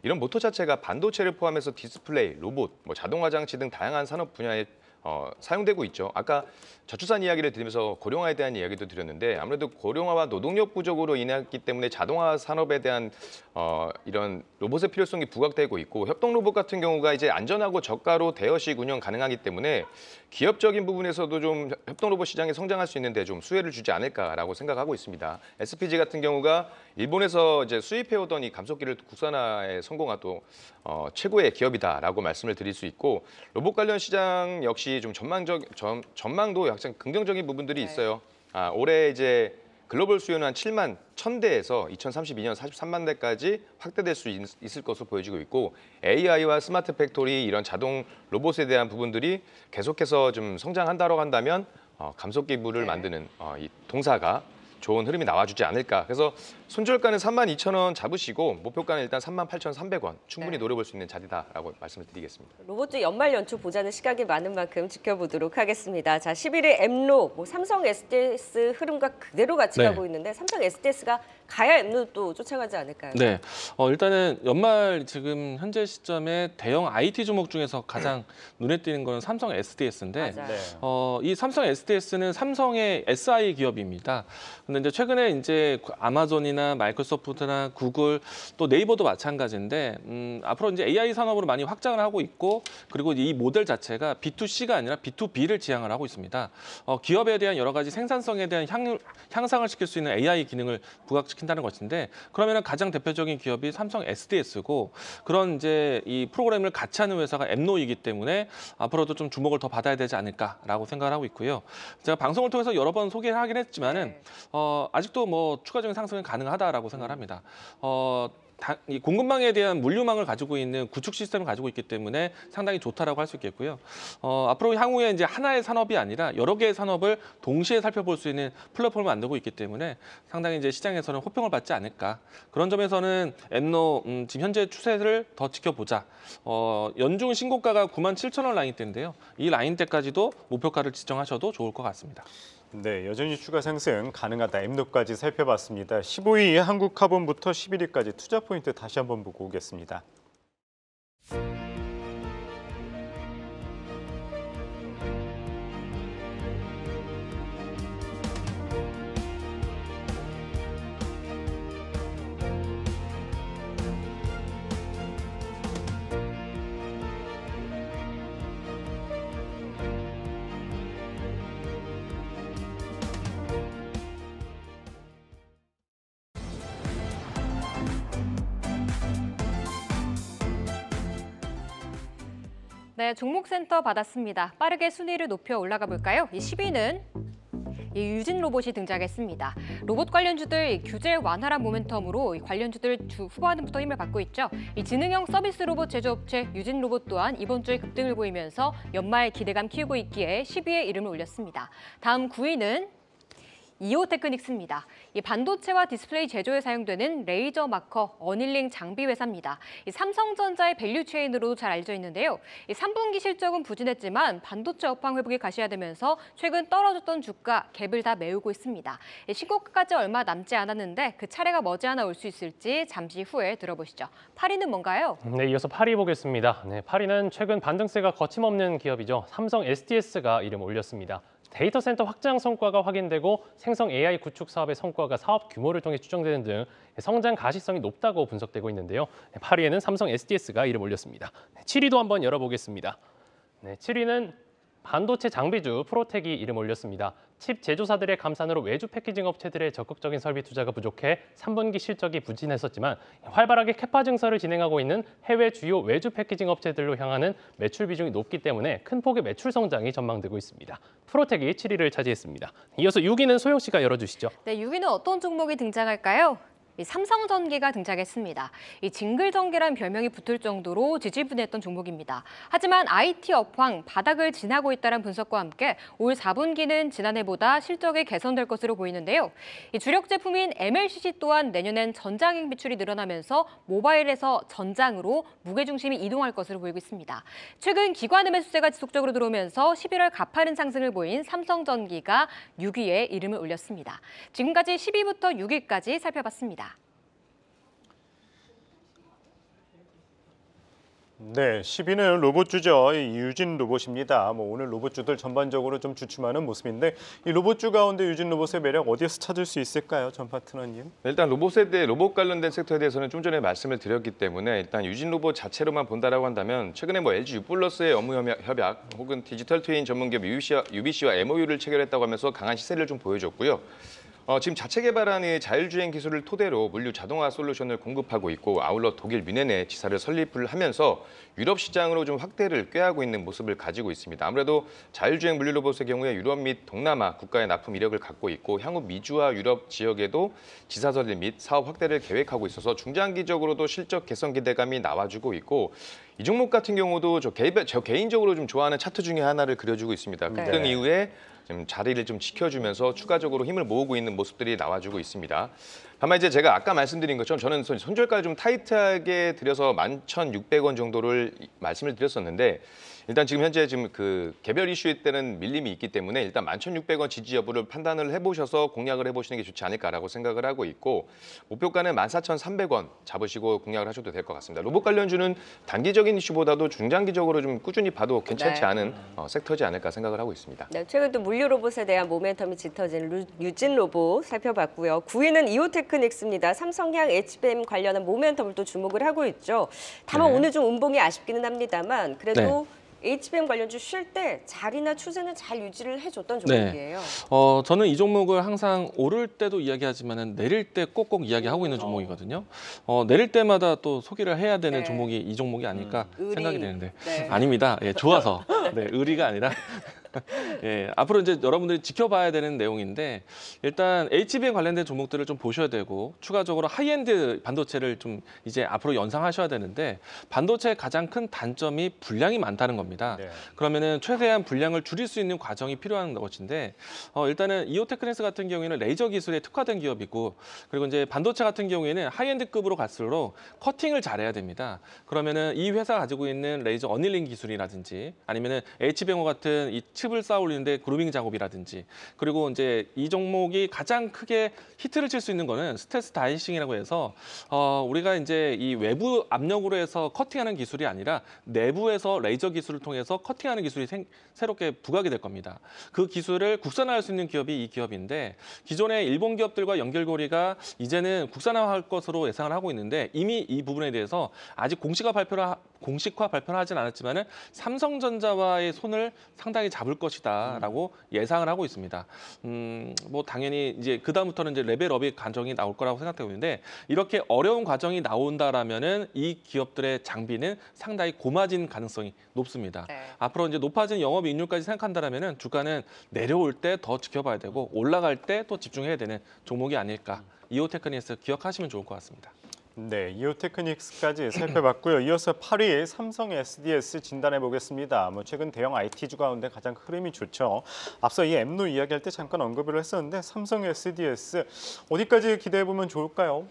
이런 모터 자체가 반도체를 포함해서 디스플레이, 로봇, 뭐 자동화 장치 등 다양한 산업 분야에 어, 사용되고 있죠. 아까 저출산 이야기를 드리면서 고령화에 대한 이야기도 드렸는데 아무래도 고령화와 노동력 부족으로 인했기 때문에 자동화 산업에 대한 어, 이런 로봇의 필요성이 부각되고 있고 협동 로봇 같은 경우가 이제 안전하고 저가로 대여식 운영 가능하기 때문에 기업적인 부분에서도 좀 협동 로봇 시장에 성장할 수 있는데 좀 수혜를 주지 않을까라고 생각하고 있습니다. SPG 같은 경우가 일본에서 이제 수입해오던 이 감속기를 국산화에 성공한 또 어, 최고의 기업이다라고 말씀을 드릴 수 있고 로봇 관련 시장 역시 좀 전망적 전, 전망도 약간 긍정적인 부분들이 네. 있어요. 아, 올해 이제 글로벌 수요는 한 7만 1000대에서 2032년 43만 대까지 확대될 수 있, 있을 것으로 보여지고 있고 AI와 스마트 팩토리 이런 자동 로봇에 대한 부분들이 계속해서 좀 성장한다고 한다면 어, 감속 기부를 네. 만드는 어, 이 동사가 좋은 흐름이 나와주지 않을까. 그래서 손절가는 3만 2천 원 잡으시고 목표가는 일단 3만 8천 3백 원 충분히 네. 노려볼 수 있는 자리다라고 말씀을 드리겠습니다. 로봇주 연말 연초 보자는 시각이 많은 만큼 지켜보도록 하겠습니다. 자, 11일 엠로 뭐 삼성 SDS 흐름과 그대로 같이 네. 가고 있는데 삼성 SDS가 가야 엠로 도 쫓아가지 않을까요? 네, 어, 일단은 연말 지금 현재 시점에 대형 IT 종목 중에서 가장 눈에 띄는 거는 삼성 SDS인데 어, 이 삼성 SDS는 삼성의 SI 기업입니다. 근데 근데 최근에 이제 그 아마존이나 마이크로소프트나 구글 또 네이버도 마찬가지인데 음, 앞으로 이제 AI 산업으로 많이 확장을 하고 있고 그리고 이 모델 자체가 B2C가 아니라 B2B를 지향을 하고 있습니다. 어, 기업에 대한 여러 가지 생산성에 대한 향, 향상을 시킬 수 있는 AI 기능을 부각시킨다는 것인데 그러면 가장 대표적인 기업이 삼성 SDS고 그런 이제 이 프로그램을 같이 하는 회사가 엠노이기 때문에 앞으로도 좀 주목을 더 받아야 되지 않을까라고 생각을 하고 있고요. 제가 방송을 통해서 여러 번 소개를 하긴 했지만은 네. 어, 아직도 뭐 추가적인 상승은 가능하다라고 생각합니다. 음. 어, 이 공급망에 대한 물류망을 가지고 있는 구축 시스템을 가지고 있기 때문에 상당히 좋다라고 할 수 있겠고요. 어, 앞으로 향후에 이제 하나의 산업이 아니라 여러 개의 산업을 동시에 살펴볼 수 있는 플랫폼을 만들고 있기 때문에 상당히 이제 시장에서는 호평을 받지 않을까. 그런 점에서는 엠노 음, 지금 현재 추세를 더 지켜보자. 어, 연중 신고가가 9만 7천 원 라인대인데요. 이 라인대까지도 목표가를 지정하셔도 좋을 것 같습니다. 네, 여전히 추가 상승 가능하다. 엠노까지 살펴봤습니다. 15위 한국카본부터 11위까지 투자 포인트 다시 한번 보고 오겠습니다. 네, 종목센터 받았습니다. 빠르게 순위를 높여 올라가 볼까요? 이 10위는 유진 로봇이 등장했습니다. 로봇 관련주들 규제 완화란 모멘텀으로 관련주들 주 후반부터 힘을 받고 있죠. 이 지능형 서비스 로봇 제조업체 유진 로봇 또한 이번 주에 급등을 보이면서 연말 기대감 키우고 있기에 10위에 이름을 올렸습니다. 다음 9위는 이오테크닉스입니다. 이 반도체와 디스플레이 제조에 사용되는 레이저 마커 어닐링 장비 회사입니다. 삼성전자의 밸류 체인으로도 잘 알려져 있는데요. 3분기 실적은 부진했지만 반도체 업황 회복이 가시화되면서 최근 떨어졌던 주가 갭을 다 메우고 있습니다. 신고가까지 얼마 남지 않았는데 그 차례가 머지않아 올 수 있을지 잠시 후에 들어보시죠. 8위는 뭔가요? 네, 이어서 파리 보겠습니다. 네, 파리는 최근 반등세가 거침없는 기업이죠. 삼성 SDS가 이름 올렸습니다. 데이터 센터 확장 성과가 확인되고 생성 AI 구축 사업의 성과가 사업 규모를 통해 추정되는 등 성장 가시성이 높다고 분석되고 있는데요. 8위에는 삼성 SDS가 이름 올렸습니다. 7위도 한번 열어보겠습니다. 7위는 반도체 장비주 프로텍이 이름 올렸습니다. 칩 제조사들의 감산으로 외주 패키징 업체들의 적극적인 설비 투자가 부족해 3분기 실적이 부진했었지만 활발하게 캐파 증설을 진행하고 있는 해외 주요 외주 패키징 업체들로 향하는 매출 비중이 높기 때문에 큰 폭의 매출 성장이 전망되고 있습니다. 프로텍이 7위를 차지했습니다. 이어서 6위는 소영 씨가 열어주시죠. 네, 6위는 어떤 종목이 등장할까요? 삼성전기가 등장했습니다. 이 징글전기란 별명이 붙을 정도로 지지분했던 종목입니다. 하지만 IT 업황 바닥을 지나고 있다는 분석과 함께 올 4분기는 지난해보다 실적이 개선될 것으로 보이는데요. 이 주력 제품인 MLCC 또한 내년엔 전장액 비출이 늘어나면서 모바일에서 전장으로 무게중심이 이동할 것으로 보이고 있습니다. 최근 기관 매수세가 지속적으로 들어오면서 11월 가파른 상승을 보인 삼성전기가 6위에 이름을 올렸습니다. 지금까지 10위부터 6위까지 살펴봤습니다. 네, 10위는 로봇주죠. 유진 로봇입니다. 뭐 오늘 로봇주들 전반적으로 좀 주춤하는 모습인데 이 로봇주 가운데 유진 로봇의 매력 어디에서 찾을 수 있을까요, 전 파트너님? 네, 일단 로봇에 대해 로봇 관련된 섹터에 대해서는 좀 전에 말씀을 드렸기 때문에 일단 유진 로봇 자체로만 본다라고 한다면 최근에 뭐 LG 유플러스의 업무 협약 혹은 디지털 트윈 전문기업 UBC와 MOU를 체결했다고 하면서 강한 시세를 좀 보여줬고요. 어, 지금 자체 개발하는 자율주행 기술을 토대로 물류 자동화 솔루션을 공급하고 있고 아울러 독일 뮌헨에 지사를 설립을 하면서 유럽 시장으로 좀 확대를 꾀하고 있는 모습을 가지고 있습니다. 아무래도 자율주행 물류 로봇의 경우에 유럽 및 동남아 국가의 납품 이력을 갖고 있고 향후 미주와 유럽 지역에도 지사 설립 및 사업 확대를 계획하고 있어서 중장기적으로도 실적 개선 기대감이 나와주고 있고 이 종목 같은 경우도 저, 개, 저 개인적으로 좀 좋아하는 차트 중에 하나를 그려주고 있습니다. 급등 네. 그 네. 이후에 지 자리를 좀 지켜주면서 추가적으로 힘을 모으고 있는 모습들이 나와주고 있습니다. 다만 이제 제가 아까 말씀드린 것처럼 저는 손절가를 좀 타이트하게 드려서 11,600원 정도를 말씀을 드렸었는데 일단 지금 현재 지금 그 개별 이슈에 때는 밀림이 있기 때문에 일단 11,600원 지지 여부를 판단을 해보셔서 공략을 해보시는 게 좋지 않을까라고 생각을 하고 있고 목표가는 14,300원 잡으시고 공략을 하셔도 될 것 같습니다. 로봇 관련주는 단기적인 이슈보다도 중장기적으로 좀 꾸준히 봐도 괜찮지 네. 않은 어, 섹터지 않을까 생각을 하고 있습니다. 네, 최근 또 물류 로봇에 대한 모멘텀이 짙어진 루, 유진 로봇 살펴봤고요. 9위는 이오텔 테크닉스입니다. 삼성향 HBM 관련한 모멘텀을 또 주목을 하고 있죠. 다만 네. 오늘 좀 음봉이 아쉽기는 합니다만 그래도 네. HBM 관련주 쉴 때 자리나 추세는 잘 유지를 해줬던 네. 종목이에요. 네. 어, 저는 이 종목을 항상 오를 때도 이야기하지만 내릴 때 꼭꼭 이야기하고 있는 그렇죠. 종목이거든요. 어, 내릴 때마다 또 소개를 해야 되는 네. 종목이 이 종목이 아닐까 음. 생각이 되는데 네. 아닙니다. 예, 좋아서 네, 의리가 아니라 예, 앞으로 이제 여러분들이 지켜봐야 되는 내용인데 일단 HBM 관련된 종목들을 좀 보셔야 되고 추가적으로 하이엔드 반도체를 좀 이제 앞으로 연상하셔야 되는데 반도체의 가장 큰 단점이 분량이 많다는 겁니다. 네. 그러면은 최대한 분량을 줄일 수 있는 과정이 필요한 것인데 어, 일단은 이오테크니스 같은 경우에는 레이저 기술에 특화된 기업이고 그리고 이제 반도체 같은 경우에는 하이엔드급으로 갈수록 커팅을 잘해야 됩니다. 그러면은 이 회사 가지고 있는 레이저 어닐링 기술이라든지 아니면은 HBM 같은 이 칩을 쌓아올리는데 그루밍 작업이라든지 그리고 이제 이 종목이 가장 크게 히트를 칠 수 있는 거는 스트레스 다이싱이라고 해서 어, 우리가 이제 이 외부 압력으로 해서 커팅하는 기술이 아니라 내부에서 레이저 기술을 통해서 커팅하는 기술이 생, 새롭게 부각이 될 겁니다. 그 기술을 국산화할 수 있는 기업이 이 기업인데 기존의 일본 기업들과 연결고리가 이제는 국산화할 것으로 예상을 하고 있는데 이미 이 부분에 대해서 아직 공시가 발표를 공식화 발표는 하진 않았지만은 삼성전자와의 손을 상당히 잡을 것이다라고 음. 예상을 하고 있습니다. 음, 뭐 당연히 이제 그 다음부터는 이제 레벨업의 과정이 나올 거라고 생각되고 있는데 이렇게 어려운 과정이 나온다라면은 이 기업들의 장비는 상당히 고마진 가능성이 높습니다. 네. 앞으로 이제 높아진 영업 이익률까지 생각한다라면은 주가는 내려올 때 더 지켜봐야 되고 올라갈 때 또 집중해야 되는 종목이 아닐까. 음. 이오테크니스 기억하시면 좋을 것 같습니다. 네, 이오테크닉스까지 살펴봤고요. 이어서 8위 삼성 SDS 진단해 보겠습니다. 뭐 최근 대형 IT주 가운데 가장 흐름이 좋죠. 앞서 이엠로 이야기할 때 잠깐 언급을 했었는데 삼성 SDS 어디까지 기대해 보면 좋을까요?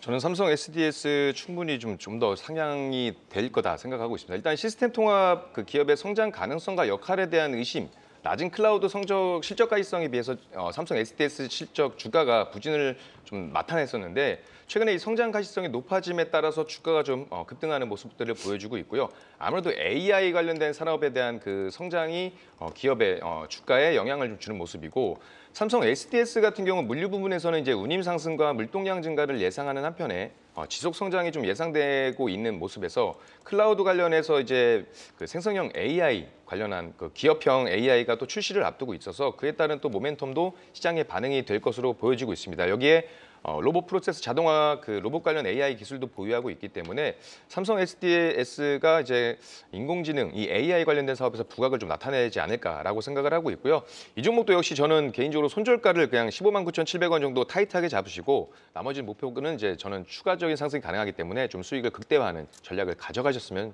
저는 삼성 SDS 충분히 좀 좀 더 상향이 될 거다 생각하고 있습니다. 일단 시스템 통합 그 기업의 성장 가능성과 역할에 대한 의심 낮은 클라우드 성적 실적 가시성에 비해서 어, 삼성 SDS 실적 주가가 부진을 좀 나타냈었는데 최근에 이 성장 가시성이 높아짐에 따라서 주가가 좀 어, 급등하는 모습들을 보여주고 있고요. 아무래도 AI 관련된 산업에 대한 그 성장이 어, 기업의 어, 주가에 영향을 좀 주는 모습이고 삼성 SDS 같은 경우 물류 부분에서는 이제 운임 상승과 물동량 증가를 예상하는 한편에 어, 지속 성장이 좀 예상되고 있는 모습에서 클라우드 관련해서 이제 그 생성형 AI 관련한 그 기업형 AI가 또 출시를 앞두고 있어서 그에 따른 또 모멘텀도 시장에 반응이 될 것으로 보여지고 있습니다. 여기에 어, 로봇 프로세스 자동화 그 로봇 관련 AI 기술도 보유하고 있기 때문에 삼성 SDS가 이제 인공지능 이 AI 관련된 사업에서 부각을 좀 나타내지 않을까라고 생각을 하고 있고요. 이 종목도 역시 저는 개인적으로 손절가를 그냥 15만 9,700원 정도 타이트하게 잡으시고 나머지 목표는 이제 저는 추가적인 상승이 가능하기 때문에 좀 수익을 극대화하는 전략을 가져가셨으면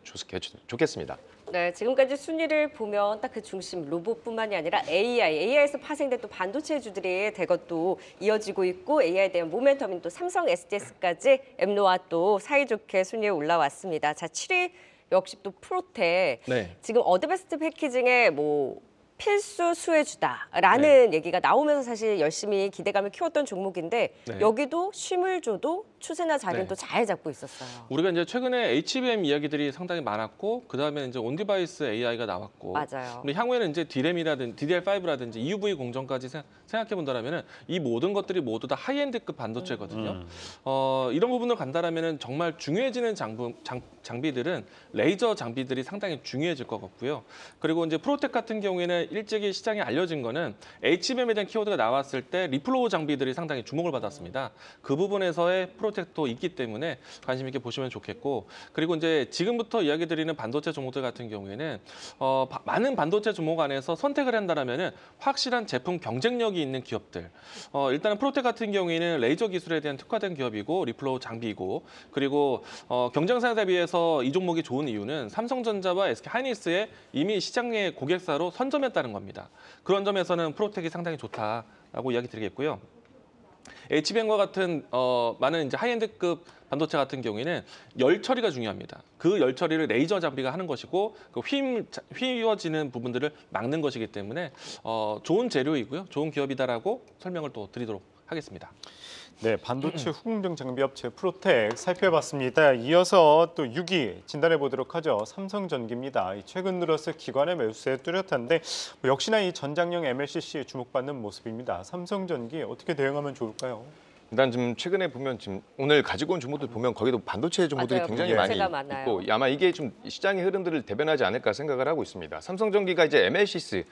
좋겠습니다. 네, 지금까지 순위를 보면 딱 그 중심 로봇뿐만이 아니라 AI, AI에서 파생된 또 반도체주들이 대것도 이어지고 있고 AI에 대한 모멘텀인 또 삼성 SDS까지 엠노와 또 사이좋게 순위에 올라왔습니다. 자, 7위 역시 또 프로테. 네. 지금 어드베스트 패키징에 뭐 필수 수혜주다라는 네. 얘기가 나오면서 사실 열심히 기대감을 키웠던 종목인데 네. 여기도 쉼을 줘도 추세나 자리도 네. 잘 잡고 있었어요. 우리가 이제 최근에 HBM 이야기들이 상당히 많았고 그다음에 이제 온디바이스 AI가 나왔고 맞아요. 향후에는 이제 DRAM이라든지 DDR5라든지 EUV 공정까지 생각해 본다면은 이 모든 것들이 모두 다 하이엔드급 반도체거든요. 음, 음. 어, 이런 부분을 간다라면은 정말 중요해지는 장부, 장, 장비들은 레이저 장비들이 상당히 중요해질 것 같고요. 그리고 이제 프로텍 같은 경우에는 일찍이 시장에 알려진 거는 HBM에 대한 키워드가 나왔을 때 리플로우 장비들이 상당히 주목을 받았습니다. 그 부분에서의 프로 프로텍도 있기 때문에 관심 있게 보시면 좋겠고 그리고 이제 지금부터 이야기 드리는 반도체 종목들 같은 경우에는 어, 바, 많은 반도체 종목 안에서 선택을 한다면은 확실한 제품 경쟁력이 있는 기업들 어, 일단은 프로텍 같은 경우에는 레이저 기술에 대한 특화된 기업이고 리플로우 장비이고 그리고 어, 경쟁사에 비해서 이 종목이 좋은 이유는 삼성전자와 SK하이닉스의 이미 시장의 고객사로 선점했다는 겁니다. 그런 점에서는 프로텍이 상당히 좋다라고 이야기 드리겠고요. HBM과 같은 어, 많은 이제 하이엔드급 반도체 같은 경우에는 열 처리가 중요합니다. 그 열 처리를 레이저 장비가 하는 것이고 그휘 휘어지는 부분들을 막는 것이기 때문에 어, 좋은 재료이고요. 좋은 기업이다라고 설명을 또 드리도록 하겠습니다. 네, 반도체 음. 후공정 장비 업체 프로텍 살펴봤습니다. 이어서 또 6위 진단해 보도록 하죠. 삼성전기입니다. 최근 들어서 기관의 매수세 뚜렷한데 뭐 역시나 이 전장용 MLCC에 주목받는 모습입니다. 삼성전기 어떻게 대응하면 좋을까요? 일단 지금 최근에 보면 지금 오늘 가지고 온 정보들 보면 거기도 반도체 정보들이 맞아요. 굉장히 많이 많아요. 있고 아마 이게 좀 시장의 흐름들을 대변하지 않을까 생각을 하고 있습니다. 삼성전기가 이제 MLCS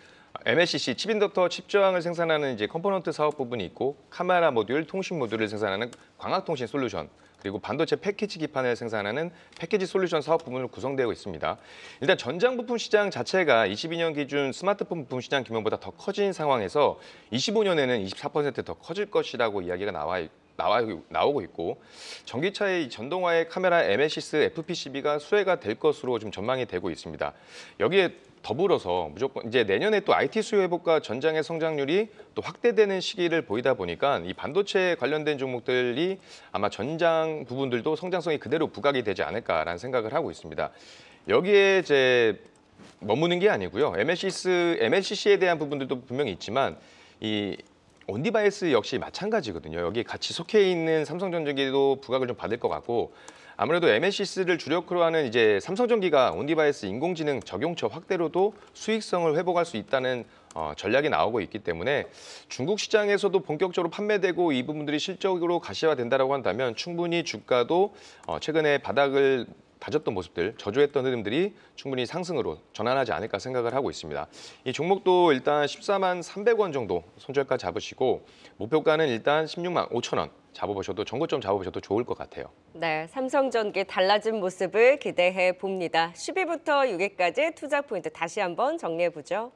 MLCC 칩 인덕터 칩 저항을 생산하는 이제 컴포넌트 사업 부분이 있고 카메라 모듈, 통신 모듈을 생산하는 광학통신 솔루션 그리고 반도체 패키지 기판을 생산하는 패키지 솔루션 사업 부분으로 구성되고 있습니다. 일단 전장 부품 시장 자체가 22년 기준 스마트폰 부품 시장 규모보다 더 커진 상황에서 25년에는 24%더 커질 것이라고 이야기가 나와 있고 나와, 나오고 있고 전기차의 전동화의 카메라 MLCS FPCB가 수혜가 될 것으로 좀 전망이 되고 있습니다. 여기에 더불어서 무조건 이제 내년에 또 IT 수요 회복과 전장의 성장률이 또 확대되는 시기를 보이다 보니까 이 반도체 관련된 종목들이 아마 전장 부분들도 성장성이 그대로 부각이 되지 않을까라는 생각을 하고 있습니다. 여기에 이제 머무는 게 아니고요. MLCS, MLCC에 대한 부분들도 분명히 있지만 이 온디바이스 역시 마찬가지거든요. 여기 같이 속해 있는 삼성전자기도 부각을 좀 받을 것 같고 아무래도 MSC를 주력으로 하는 이제 삼성전기가 온디바이스 인공지능 적용처 확대로도 수익성을 회복할 수 있다는 어, 전략이 나오고 있기 때문에 중국 시장에서도 본격적으로 판매되고 이 부분들이 실적으로 가시화된다고 한다면 충분히 주가도 어, 최근에 바닥을 다졌던 모습들, 저조했던 흐름들이 충분히 상승으로 전환하지 않을까 생각을 하고 있습니다. 이 종목도 일단 14만 300원 정도 손절가 잡으시고 목표가는 일단 16만 5천 원 잡아보셔도 정고점 잡아보셔도 좋을 것 같아요. 네, 삼성전기 달라진 모습을 기대해 봅니다. 10위부터 6위까지 투자 포인트 다시 한번 정리해 보죠.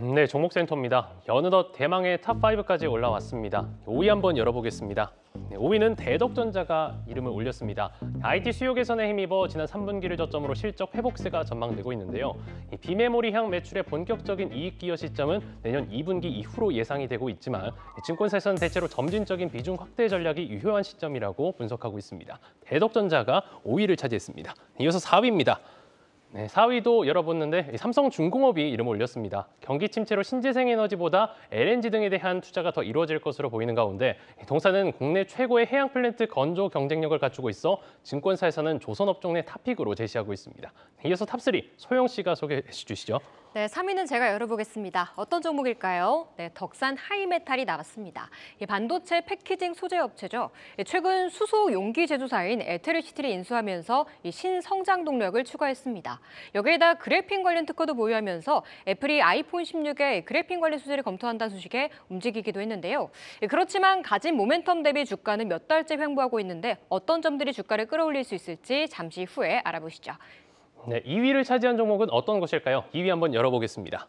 네, 종목센터입니다. 어느덧 대망의 탑5까지 올라왔습니다. 5위 한번 열어보겠습니다. 네, 5위는 대덕전자가 이름을 올렸습니다. IT 수요 개선에 힘입어 지난 3분기를 저점으로 실적 회복세가 전망되고 있는데요. 비메모리 향 매출의 본격적인 이익 기여 시점은 내년 2분기 이후로 예상이 되고 있지만 증권사에서는 대체로 점진적인 비중 확대 전략이 유효한 시점이라고 분석하고 있습니다. 대덕전자가 5위를 차지했습니다. 이어서 4위입니다. 네, 4위도 열어봤는데 삼성중공업이 이름을 올렸습니다. 경기 침체로 신재생 에너지보다 LNG 등에 대한 투자가 더 이루어질 것으로 보이는 가운데 동사는 국내 최고의 해양 플랜트 건조 경쟁력을 갖추고 있어 증권사에서는 조선업종 내 탑픽으로 제시하고 있습니다. 네, 이어서 탑3 소영 씨가 소개해 주시죠. 네, 3위는 제가 열어보겠습니다. 어떤 종목일까요? 네, 덕산 하이메탈이 나왔습니다. 이 반도체 패키징 소재 업체죠. 예, 최근 수소 용기 제조사인 에테르시티를 인수하면서 이 신성장 동력을 추가했습니다. 여기에다 그래핀 관련 특허도 보유하면서 애플이 아이폰 16에 그래핀 관련 소재를 검토한다는 소식에 움직이기도 했는데요. 예, 그렇지만 가진 모멘텀 대비 주가는 몇 달째 횡보하고 있는데 어떤 점들이 주가를 끌어올릴 수 있을지 잠시 후에 알아보시죠. 네, 2위를 차지한 종목은 어떤 것일까요? 2위 한번 열어보겠습니다.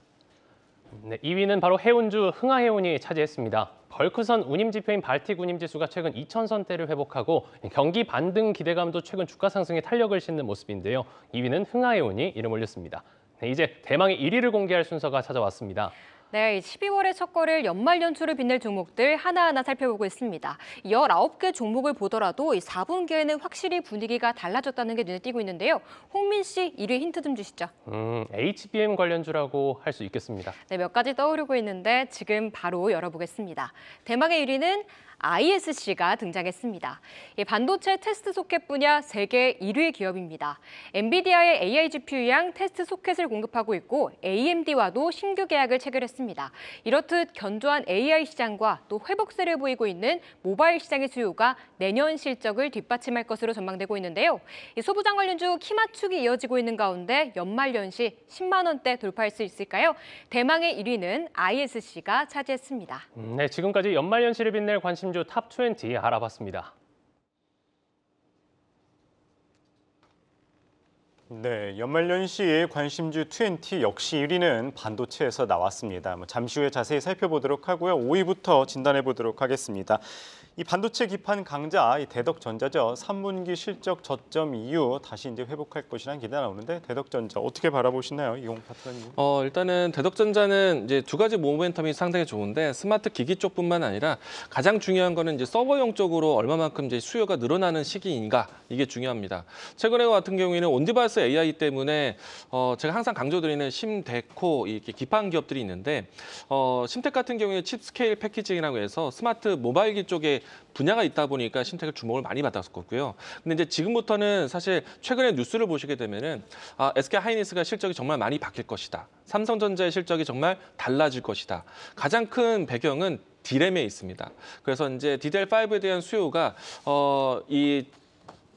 네, 2위는 바로 해운주 흥하해운이 차지했습니다. 벌크선 운임 지표인 발틱 운임 지수가 최근 2천선대를 회복하고 경기 반등 기대감도 최근 주가 상승에 탄력을 싣는 모습인데요. 2위는 흥하해운이 이름 올렸습니다. 네, 이제 대망의 1위를 공개할 순서가 찾아왔습니다. 네, 12월의 첫 거를 연말 연초를 빛낼 종목들 하나하나 살펴보고 있습니다. 19개 종목을 보더라도 이 4분기에는 확실히 분위기가 달라졌다는 게 눈에 띄고 있는데요. 홍민 씨 1위 힌트 좀 주시죠. 음, HBM 관련주라고 할 수 있겠습니다. 네, 몇 가지 떠오르고 있는데 지금 바로 열어보겠습니다. 대망의 1위는 ISC가 등장했습니다. 예, 반도체 테스트 소켓 분야 세계 1위 기업입니다. 엔비디아의 AI GPU 양 테스트 소켓을 공급하고 있고 AMD와도 신규 계약을 체결했습니다. 이렇듯 견조한 AI 시장과 또 회복세를 보이고 있는 모바일 시장의 수요가 내년 실적을 뒷받침할 것으로 전망되고 있는데요. 소부장 관련주 키맞추기 이어지고 있는 가운데 연말 연시 10만 원대 돌파할 수 있을까요? 대망의 1위는 ISC가 차지했습니다. 음, 네, 지금까지 연말 연시를 빛낼 관심 신조 탑20 알아봤습니다. 네, 연말연 시의 관심주 20 역시 1위는 반도체에서 나왔습니다. 뭐 잠시 후에 자세히 살펴보도록 하고요. 5위부터 진단해 보도록 하겠습니다. 이 반도체 기판 강자 이 대덕전자죠. 3분기 실적 저점 이후 다시 이제 회복할 것이라는 기대 나오는데 대덕전자 어떻게 바라보시나요, 이용 파트너님? 어 일단은 대덕전자는 이제 두 가지 모멘텀이 상당히 좋은데 스마트 기기 쪽뿐만 아니라 가장 중요한 거는 이제 서버용 쪽으로 얼마만큼 이제 수요가 늘어나는 시기인가 이게 중요합니다. 최근에 같은 경우에는 온디바이스 AI 때문에 어 제가 항상 강조드리는 심데코 이렇게 기판 기업들이 있는데 어 심텍 같은 경우에 칩 스케일 패키징이라고 해서 스마트 모바일기 쪽에 분야가 있다 보니까 신탁의 주목을 많이 받았었고요. 근데 이제 지금부터는 사실 최근에 뉴스를 보시게 되면은 아, SK 하이닉스가 실적이 정말 많이 바뀔 것이다. 삼성전자의 실적이 정말 달라질 것이다. 가장 큰 배경은 디램에 있습니다. 그래서 이제 DDR5에 대한 수요가 어, 이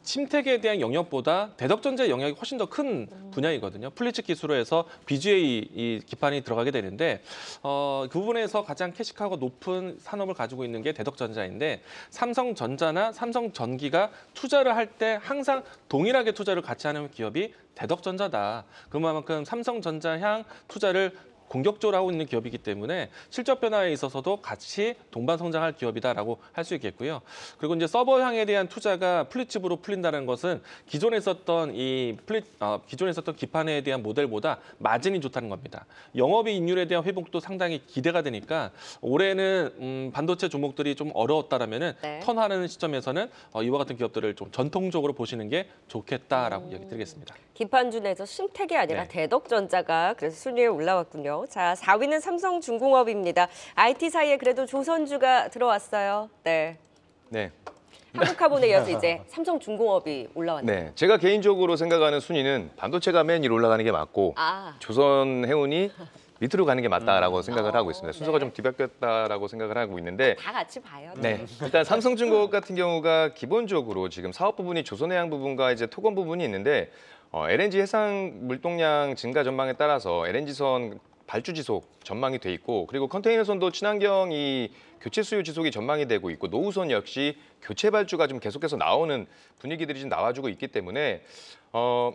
침택에 대한 영역보다 대덕전자의 영역이 훨씬 더큰 음. 분야이거든요. 플리츠 기술로 해서 BGA 기판이 들어가게 되는데 어, 그 부분에서 가장 캐시카가 높은 산업을 가지고 있는 게 대덕전자인데 삼성전자나 삼성전기가 투자를 할 때 항상 동일하게 투자를 같이 하는 기업이 대덕전자다. 그만큼 삼성전자 향 투자를 공격적으로 하고 있는 기업이기 때문에 실적 변화에 있어서도 같이 동반 성장할 기업이다라고 할 수 있겠고요. 그리고 이제 서버 향에 대한 투자가 플리칩으로 풀린다는 것은 기존에 있었던 이 플리 어, 기존에 있었던 기판에 대한 모델보다 마진이 좋다는 겁니다. 영업이 익률에 대한 회복도 상당히 기대가 되니까 올해는 음, 반도체 종목들이 좀 어려웠다라면은 네. 턴하는 시점에서는 어, 이와 같은 기업들을 좀 전통적으로 보시는 게 좋겠다라고 음. 이야기 드리겠습니다. 기판중에서 심택이 아니라 네. 대덕전자가 그래서 순위에 올라왔군요. 자, 4위는 삼성중공업입니다. IT 사이에 그래도 조선주가 들어왔어요. 네. 네. 한국카본에 이어서 이제 삼성중공업이 올라왔네요. 네, 제가 개인적으로 생각하는 순위는 반도체가 맨 위로 올라가는 게 맞고 아. 조선해운이 밑으로 가는 게 맞다라고 음. 생각을 어, 하고 있습니다. 어, 순서가 네. 좀 뒤바뀌었다라고 생각을 하고 있는데 다 같이 봐요. 네, 네. 일단 삼성중공업 같은 경우가 기본적으로 지금 사업 부분이 조선해양 부분과 이제 토건 부분이 있는데 어, LNG 해상 물동량 증가 전망에 따라서 LNG선 발주 지속 전망이 돼 있고 그리고 컨테이너선도 친환경 이 교체 수요 지속이 전망이 되고 있고 노후선 역시 교체 발주가 좀 계속해서 나오는 분위기들이 좀 나와주고 있기 때문에 어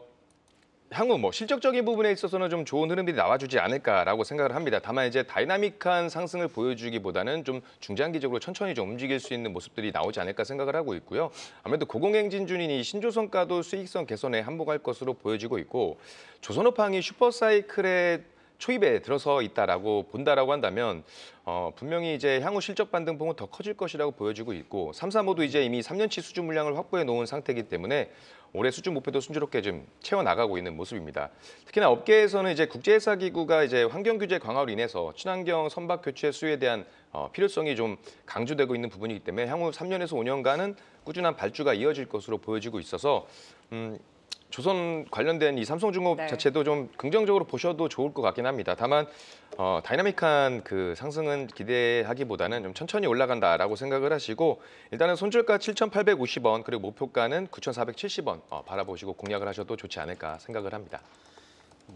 향후 뭐 실적적인 부분에 있어서는 좀 좋은 흐름들이 나와주지 않을까라고 생각을 합니다. 다만 이제 다이나믹한 상승을 보여주기보다는 좀 중장기적으로 천천히 좀 움직일 수 있는 모습들이 나오지 않을까 생각을 하고 있고요. 아무래도 고공행진준인 이 신조선가도 수익성 개선에 한복할 것으로 보여지고 있고 조선업황이 슈퍼사이클의 초입에 들어서 있다라고 본다라고 한다면 어, 분명히 이제 향후 실적 반등폭은 더 커질 것이라고 보여지고 있고 삼삼오도 이제 이미 3년치 수준 물량을 확보해 놓은 상태이기 때문에 올해 수준 목표도 순조롭게 좀 채워 나가고 있는 모습입니다. 특히나 업계에서는 이제 국제회사 기구가 이제 환경 규제 강화로 인해서 친환경 선박 교체 수에 대한 어, 필요성이 좀 강조되고 있는 부분이기 때문에 향후 3년에서 5년간은 꾸준한 발주가 이어질 것으로 보여지고 있어서 음, 조선 관련된 이 삼성중업 공 네. 자체도 좀 긍정적으로 보셔도 좋을 것 같긴 합니다. 다만 어, 다이나믹한 그 상승은 기대하기보다는 좀 천천히 올라간다라고 생각을 하시고 일단은 손절가 7,850원 그리고 목표가는 9,470원 어, 바라보시고 공략을 하셔도 좋지 않을까 생각을 합니다.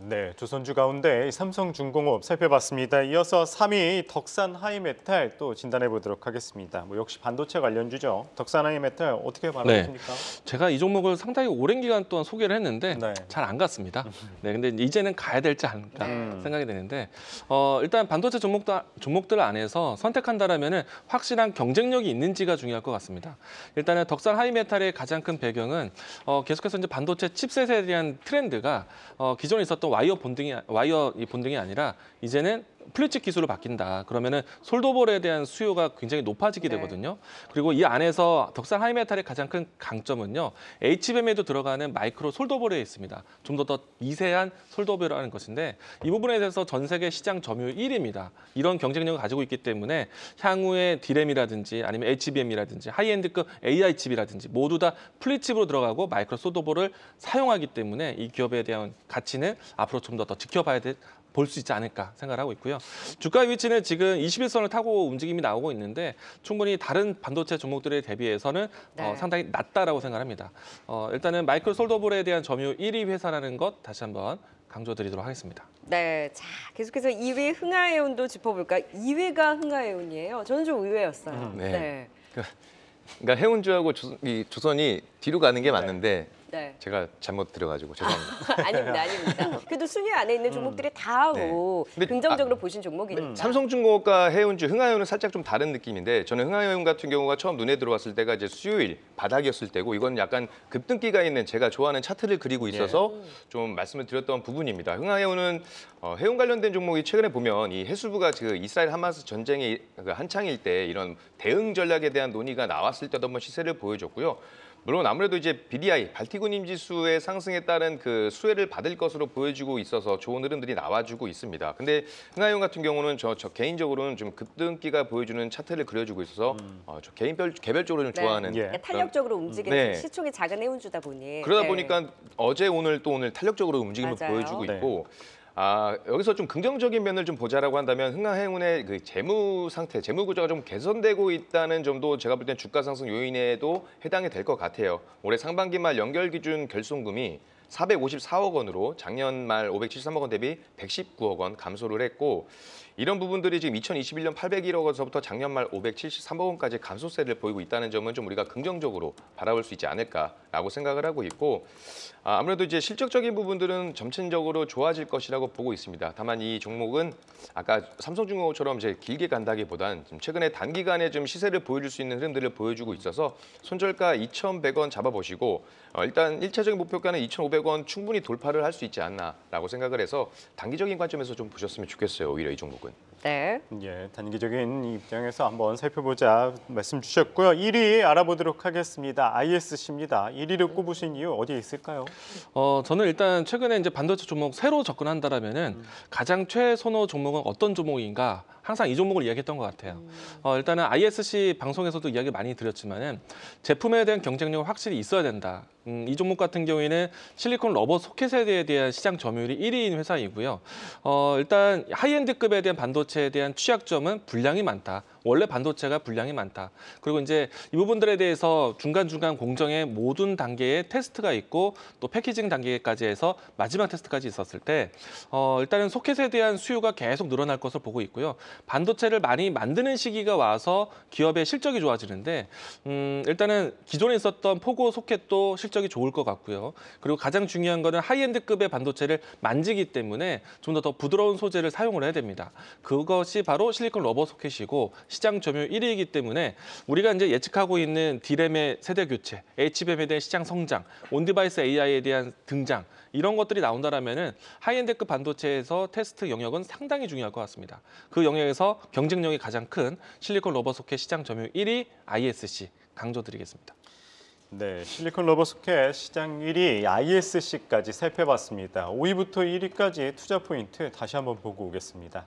네, 조선주 가운데 삼성중공업 살펴봤습니다. 이어서 3위 덕산 하이메탈 또 진단해 보도록 하겠습니다. 뭐 역시 반도체 관련주죠. 덕산 하이메탈 어떻게 바라보십니까? 네, 제가 이 종목을 상당히 오랜 기간 동안 소개를 했는데 네. 잘안 갔습니다. 네, 근데 이제는 가야 될지 않을까 음. 생각이 되는데 어, 일단 반도체 종목도, 종목들 안에서 선택한다라면 확실한 경쟁력이 있는지가 중요할 것 같습니다. 일단은 덕산 하이메탈의 가장 큰 배경은 어, 계속해서 이제 반도체 칩셋에 대한 트렌드가 어, 기존에 있었던 어떤 와이어 본등이 와이어 본등이 아니라 이제는 플리츠 기술로 바뀐다. 그러면은 솔도볼에 대한 수요가 굉장히 높아지게 네. 되거든요. 그리고 이 안에서 덕산 하이메탈의 가장 큰 강점은요. HBM에도 들어가는 마이크로 솔도볼에 있습니다. 좀 더더 더 미세한 솔도볼이라는 것인데 이 부분에 대해서 전 세계 시장 점유율 1위입니다. 이런 경쟁력을 가지고 있기 때문에 향후에 디램이라든지 아니면 HBM이라든지 하이엔드급 AI 칩이라든지 모두 다플리츠로 들어가고 마이크로 솔도볼을 사용하기 때문에 이 기업에 대한 가치는 앞으로 좀 더더 더 지켜봐야 될 볼수 있지 않을까 생각하고 있고요. 주가 위치는 지금 21선을 타고 움직임이 나오고 있는데 충분히 다른 반도체 종목들에 대비해서는 어, 네. 어, 상당히 낮다라고 생각합니다. 어, 일단은 마이클 솔더볼에 대한 점유 1위 회사라는 것 다시 한번 강조드리도록 하겠습니다. 네, 자 계속해서 2위 흥하해운도 짚어볼까? 2위가 흥하해운이에요. 저는 좀 의외였어요. 음, 네. 네. 그, 그러니까 해운주하고 조이 조선이 뒤로 가는 게 맞는데 네. 제가 잘못 들어가지고 죄송합니다. 아닙니다, 아닙니다. 그래도 순위 안에 있는 종목들이 음. 다 네. 오, 근데 긍정적으로 아, 보신 종목이니까. 음. 삼성중공업과 해운주, 흥하해운은 살짝 좀 다른 느낌인데 저는 흥하해운 같은 경우가 처음 눈에 들어왔을 때가 이제 수요일 바닥이었을 때고 이건 약간 급등기가 있는 제가 좋아하는 차트를 그리고 예. 있어서 예. 좀 말씀을 드렸던 부분입니다. 흥하해운은 어, 해운 관련된 종목이 최근에 보면 이 해수부가 그 이스라엘 하마스 전쟁이 그 한창일 때 이런 대응 전략에 대한 논의가 나왔을 때도 한번 시세를 보여줬고요. 물론 아무래도 이제 BDI 발티군 임지수의 상승에 따른 그 수혜를 받을 것으로 보여지고 있어서 좋은 흐름들이 나와주고 있습니다. 근데 흥하용 같은 경우는 저, 저 개인적으로는 좀 급등기가 보여주는 차트를 그려주고 있어서 음. 어, 저 개인별 개별적으로 좀 네. 좋아하는 예. 그러니까 탄력적으로 움직이는 음. 시총이 작은 해운주다 보니 그러다 네. 보니까 어제 오늘 또 오늘 탄력적으로 움직임을 맞아요. 보여주고 네. 있고 아, 여기서 좀 긍정적인 면을 좀 보자라고 한다면 흥한행운의그 재무 상태, 재무 구조가 좀 개선되고 있다는 점도 제가 볼 땐 주가 상승 요인에도 해당이 될 것 같아요. 올해 상반기 말 연결 기준 결손금이 454억 원으로 작년 말 573억 원 대비 119억 원 감소를 했고 이런 부분들이 지금 2021년 801억 원서부터 작년 말 573억 원까지 감소세를 보이고 있다는 점은 좀 우리가 긍정적으로 바라볼 수 있지 않을까라고 생각을 하고 있고 아, 아무래도 이제 실적적인 부분들은 점진적으로 좋아질 것이라고 보고 있습니다. 다만 이 종목은 아까 삼성중공업처럼 이제 길게 간다기보단 좀 최근에 단기간에 좀 시세를 보여줄 수 있는 흐름들을 보여주고 있어서 손절가 2,100원 잡아보시고 어, 일단 일차적인 목표가는 2,500원 500원 충분히 돌파를 할 수 있지 않나라고 생각을 해서 단기적인 관점에서 좀 보셨으면 좋겠어요. 오히려 이 종목은. 네. 예, 단기적인 입장에서 한번 살펴보자 말씀 주셨고요. 1위 알아보도록 하겠습니다. ISC입니다. 1위를 꼽으신 이유 어디에 있을까요? 어, 저는 일단 최근에 이제 반도체 종목 새로 접근한다라면은 음. 가장 최선호 종목은 어떤 종목인가 항상 이 종목을 이야기했던 것 같아요. 음. 어, 일단은 ISC 방송에서도 이야기 많이 드렸지만은 제품에 대한 경쟁력은 확실히 있어야 된다. 음, 이 종목 같은 경우에는 실리콘 러버 소켓에 대한 시장 점유율이 1위인 회사이고요. 어, 일단 하이엔드급에 대한 반도체에 대한 취약점은 분량이 많다. 원래 반도체가 분량이 많다. 그리고 이제 이 부분들에 대해서 중간중간 공정의 모든 단계에 테스트가 있고 또 패키징 단계까지 해서 마지막 테스트까지 있었을 때 어, 일단은 소켓에 대한 수요가 계속 늘어날 것을 보고 있고요. 반도체를 많이 만드는 시기가 와서 기업의 실적이 좋아지는데 음, 일단은 기존에 있었던 포고 소켓도 실적이 좋을 것 같고요. 그리고 가장 중요한 거는 하이엔드급의 반도체를 만지기 때문에 좀 더더 더 부드러운 소재를 사용을 해야 됩니다. 그것이 바로 실리콘 러버 소켓이고 시장 점유 율 1위이기 때문에 우리가 이제 예측하고 있는 디램의 세대 교체, HBM에 대한 시장 성장, 온디바이스 AI에 대한 등장 이런 것들이 나온다라면은 하이엔드급 반도체에서 테스트 영역은 상당히 중요할 것 같습니다. 그 영역에서 경쟁력이 가장 큰 실리콘 러버 소켓 시장 점유 율 1위 ISC 강조드리겠습니다. 네, 실리콘 러버 소켓 시장 1위 ISC까지 살펴봤습니다. 5위부터 1위까지 투자 포인트 다시 한번 보고 오겠습니다.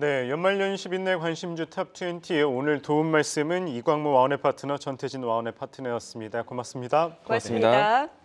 네, 연말연시 빛빈내 관심주 탑20의 오늘 도움 말씀은 이광모 와운의 파트너 전태진 와운의 파트너였습니다. 고맙습니다. 고맙습니다. 고맙습니다.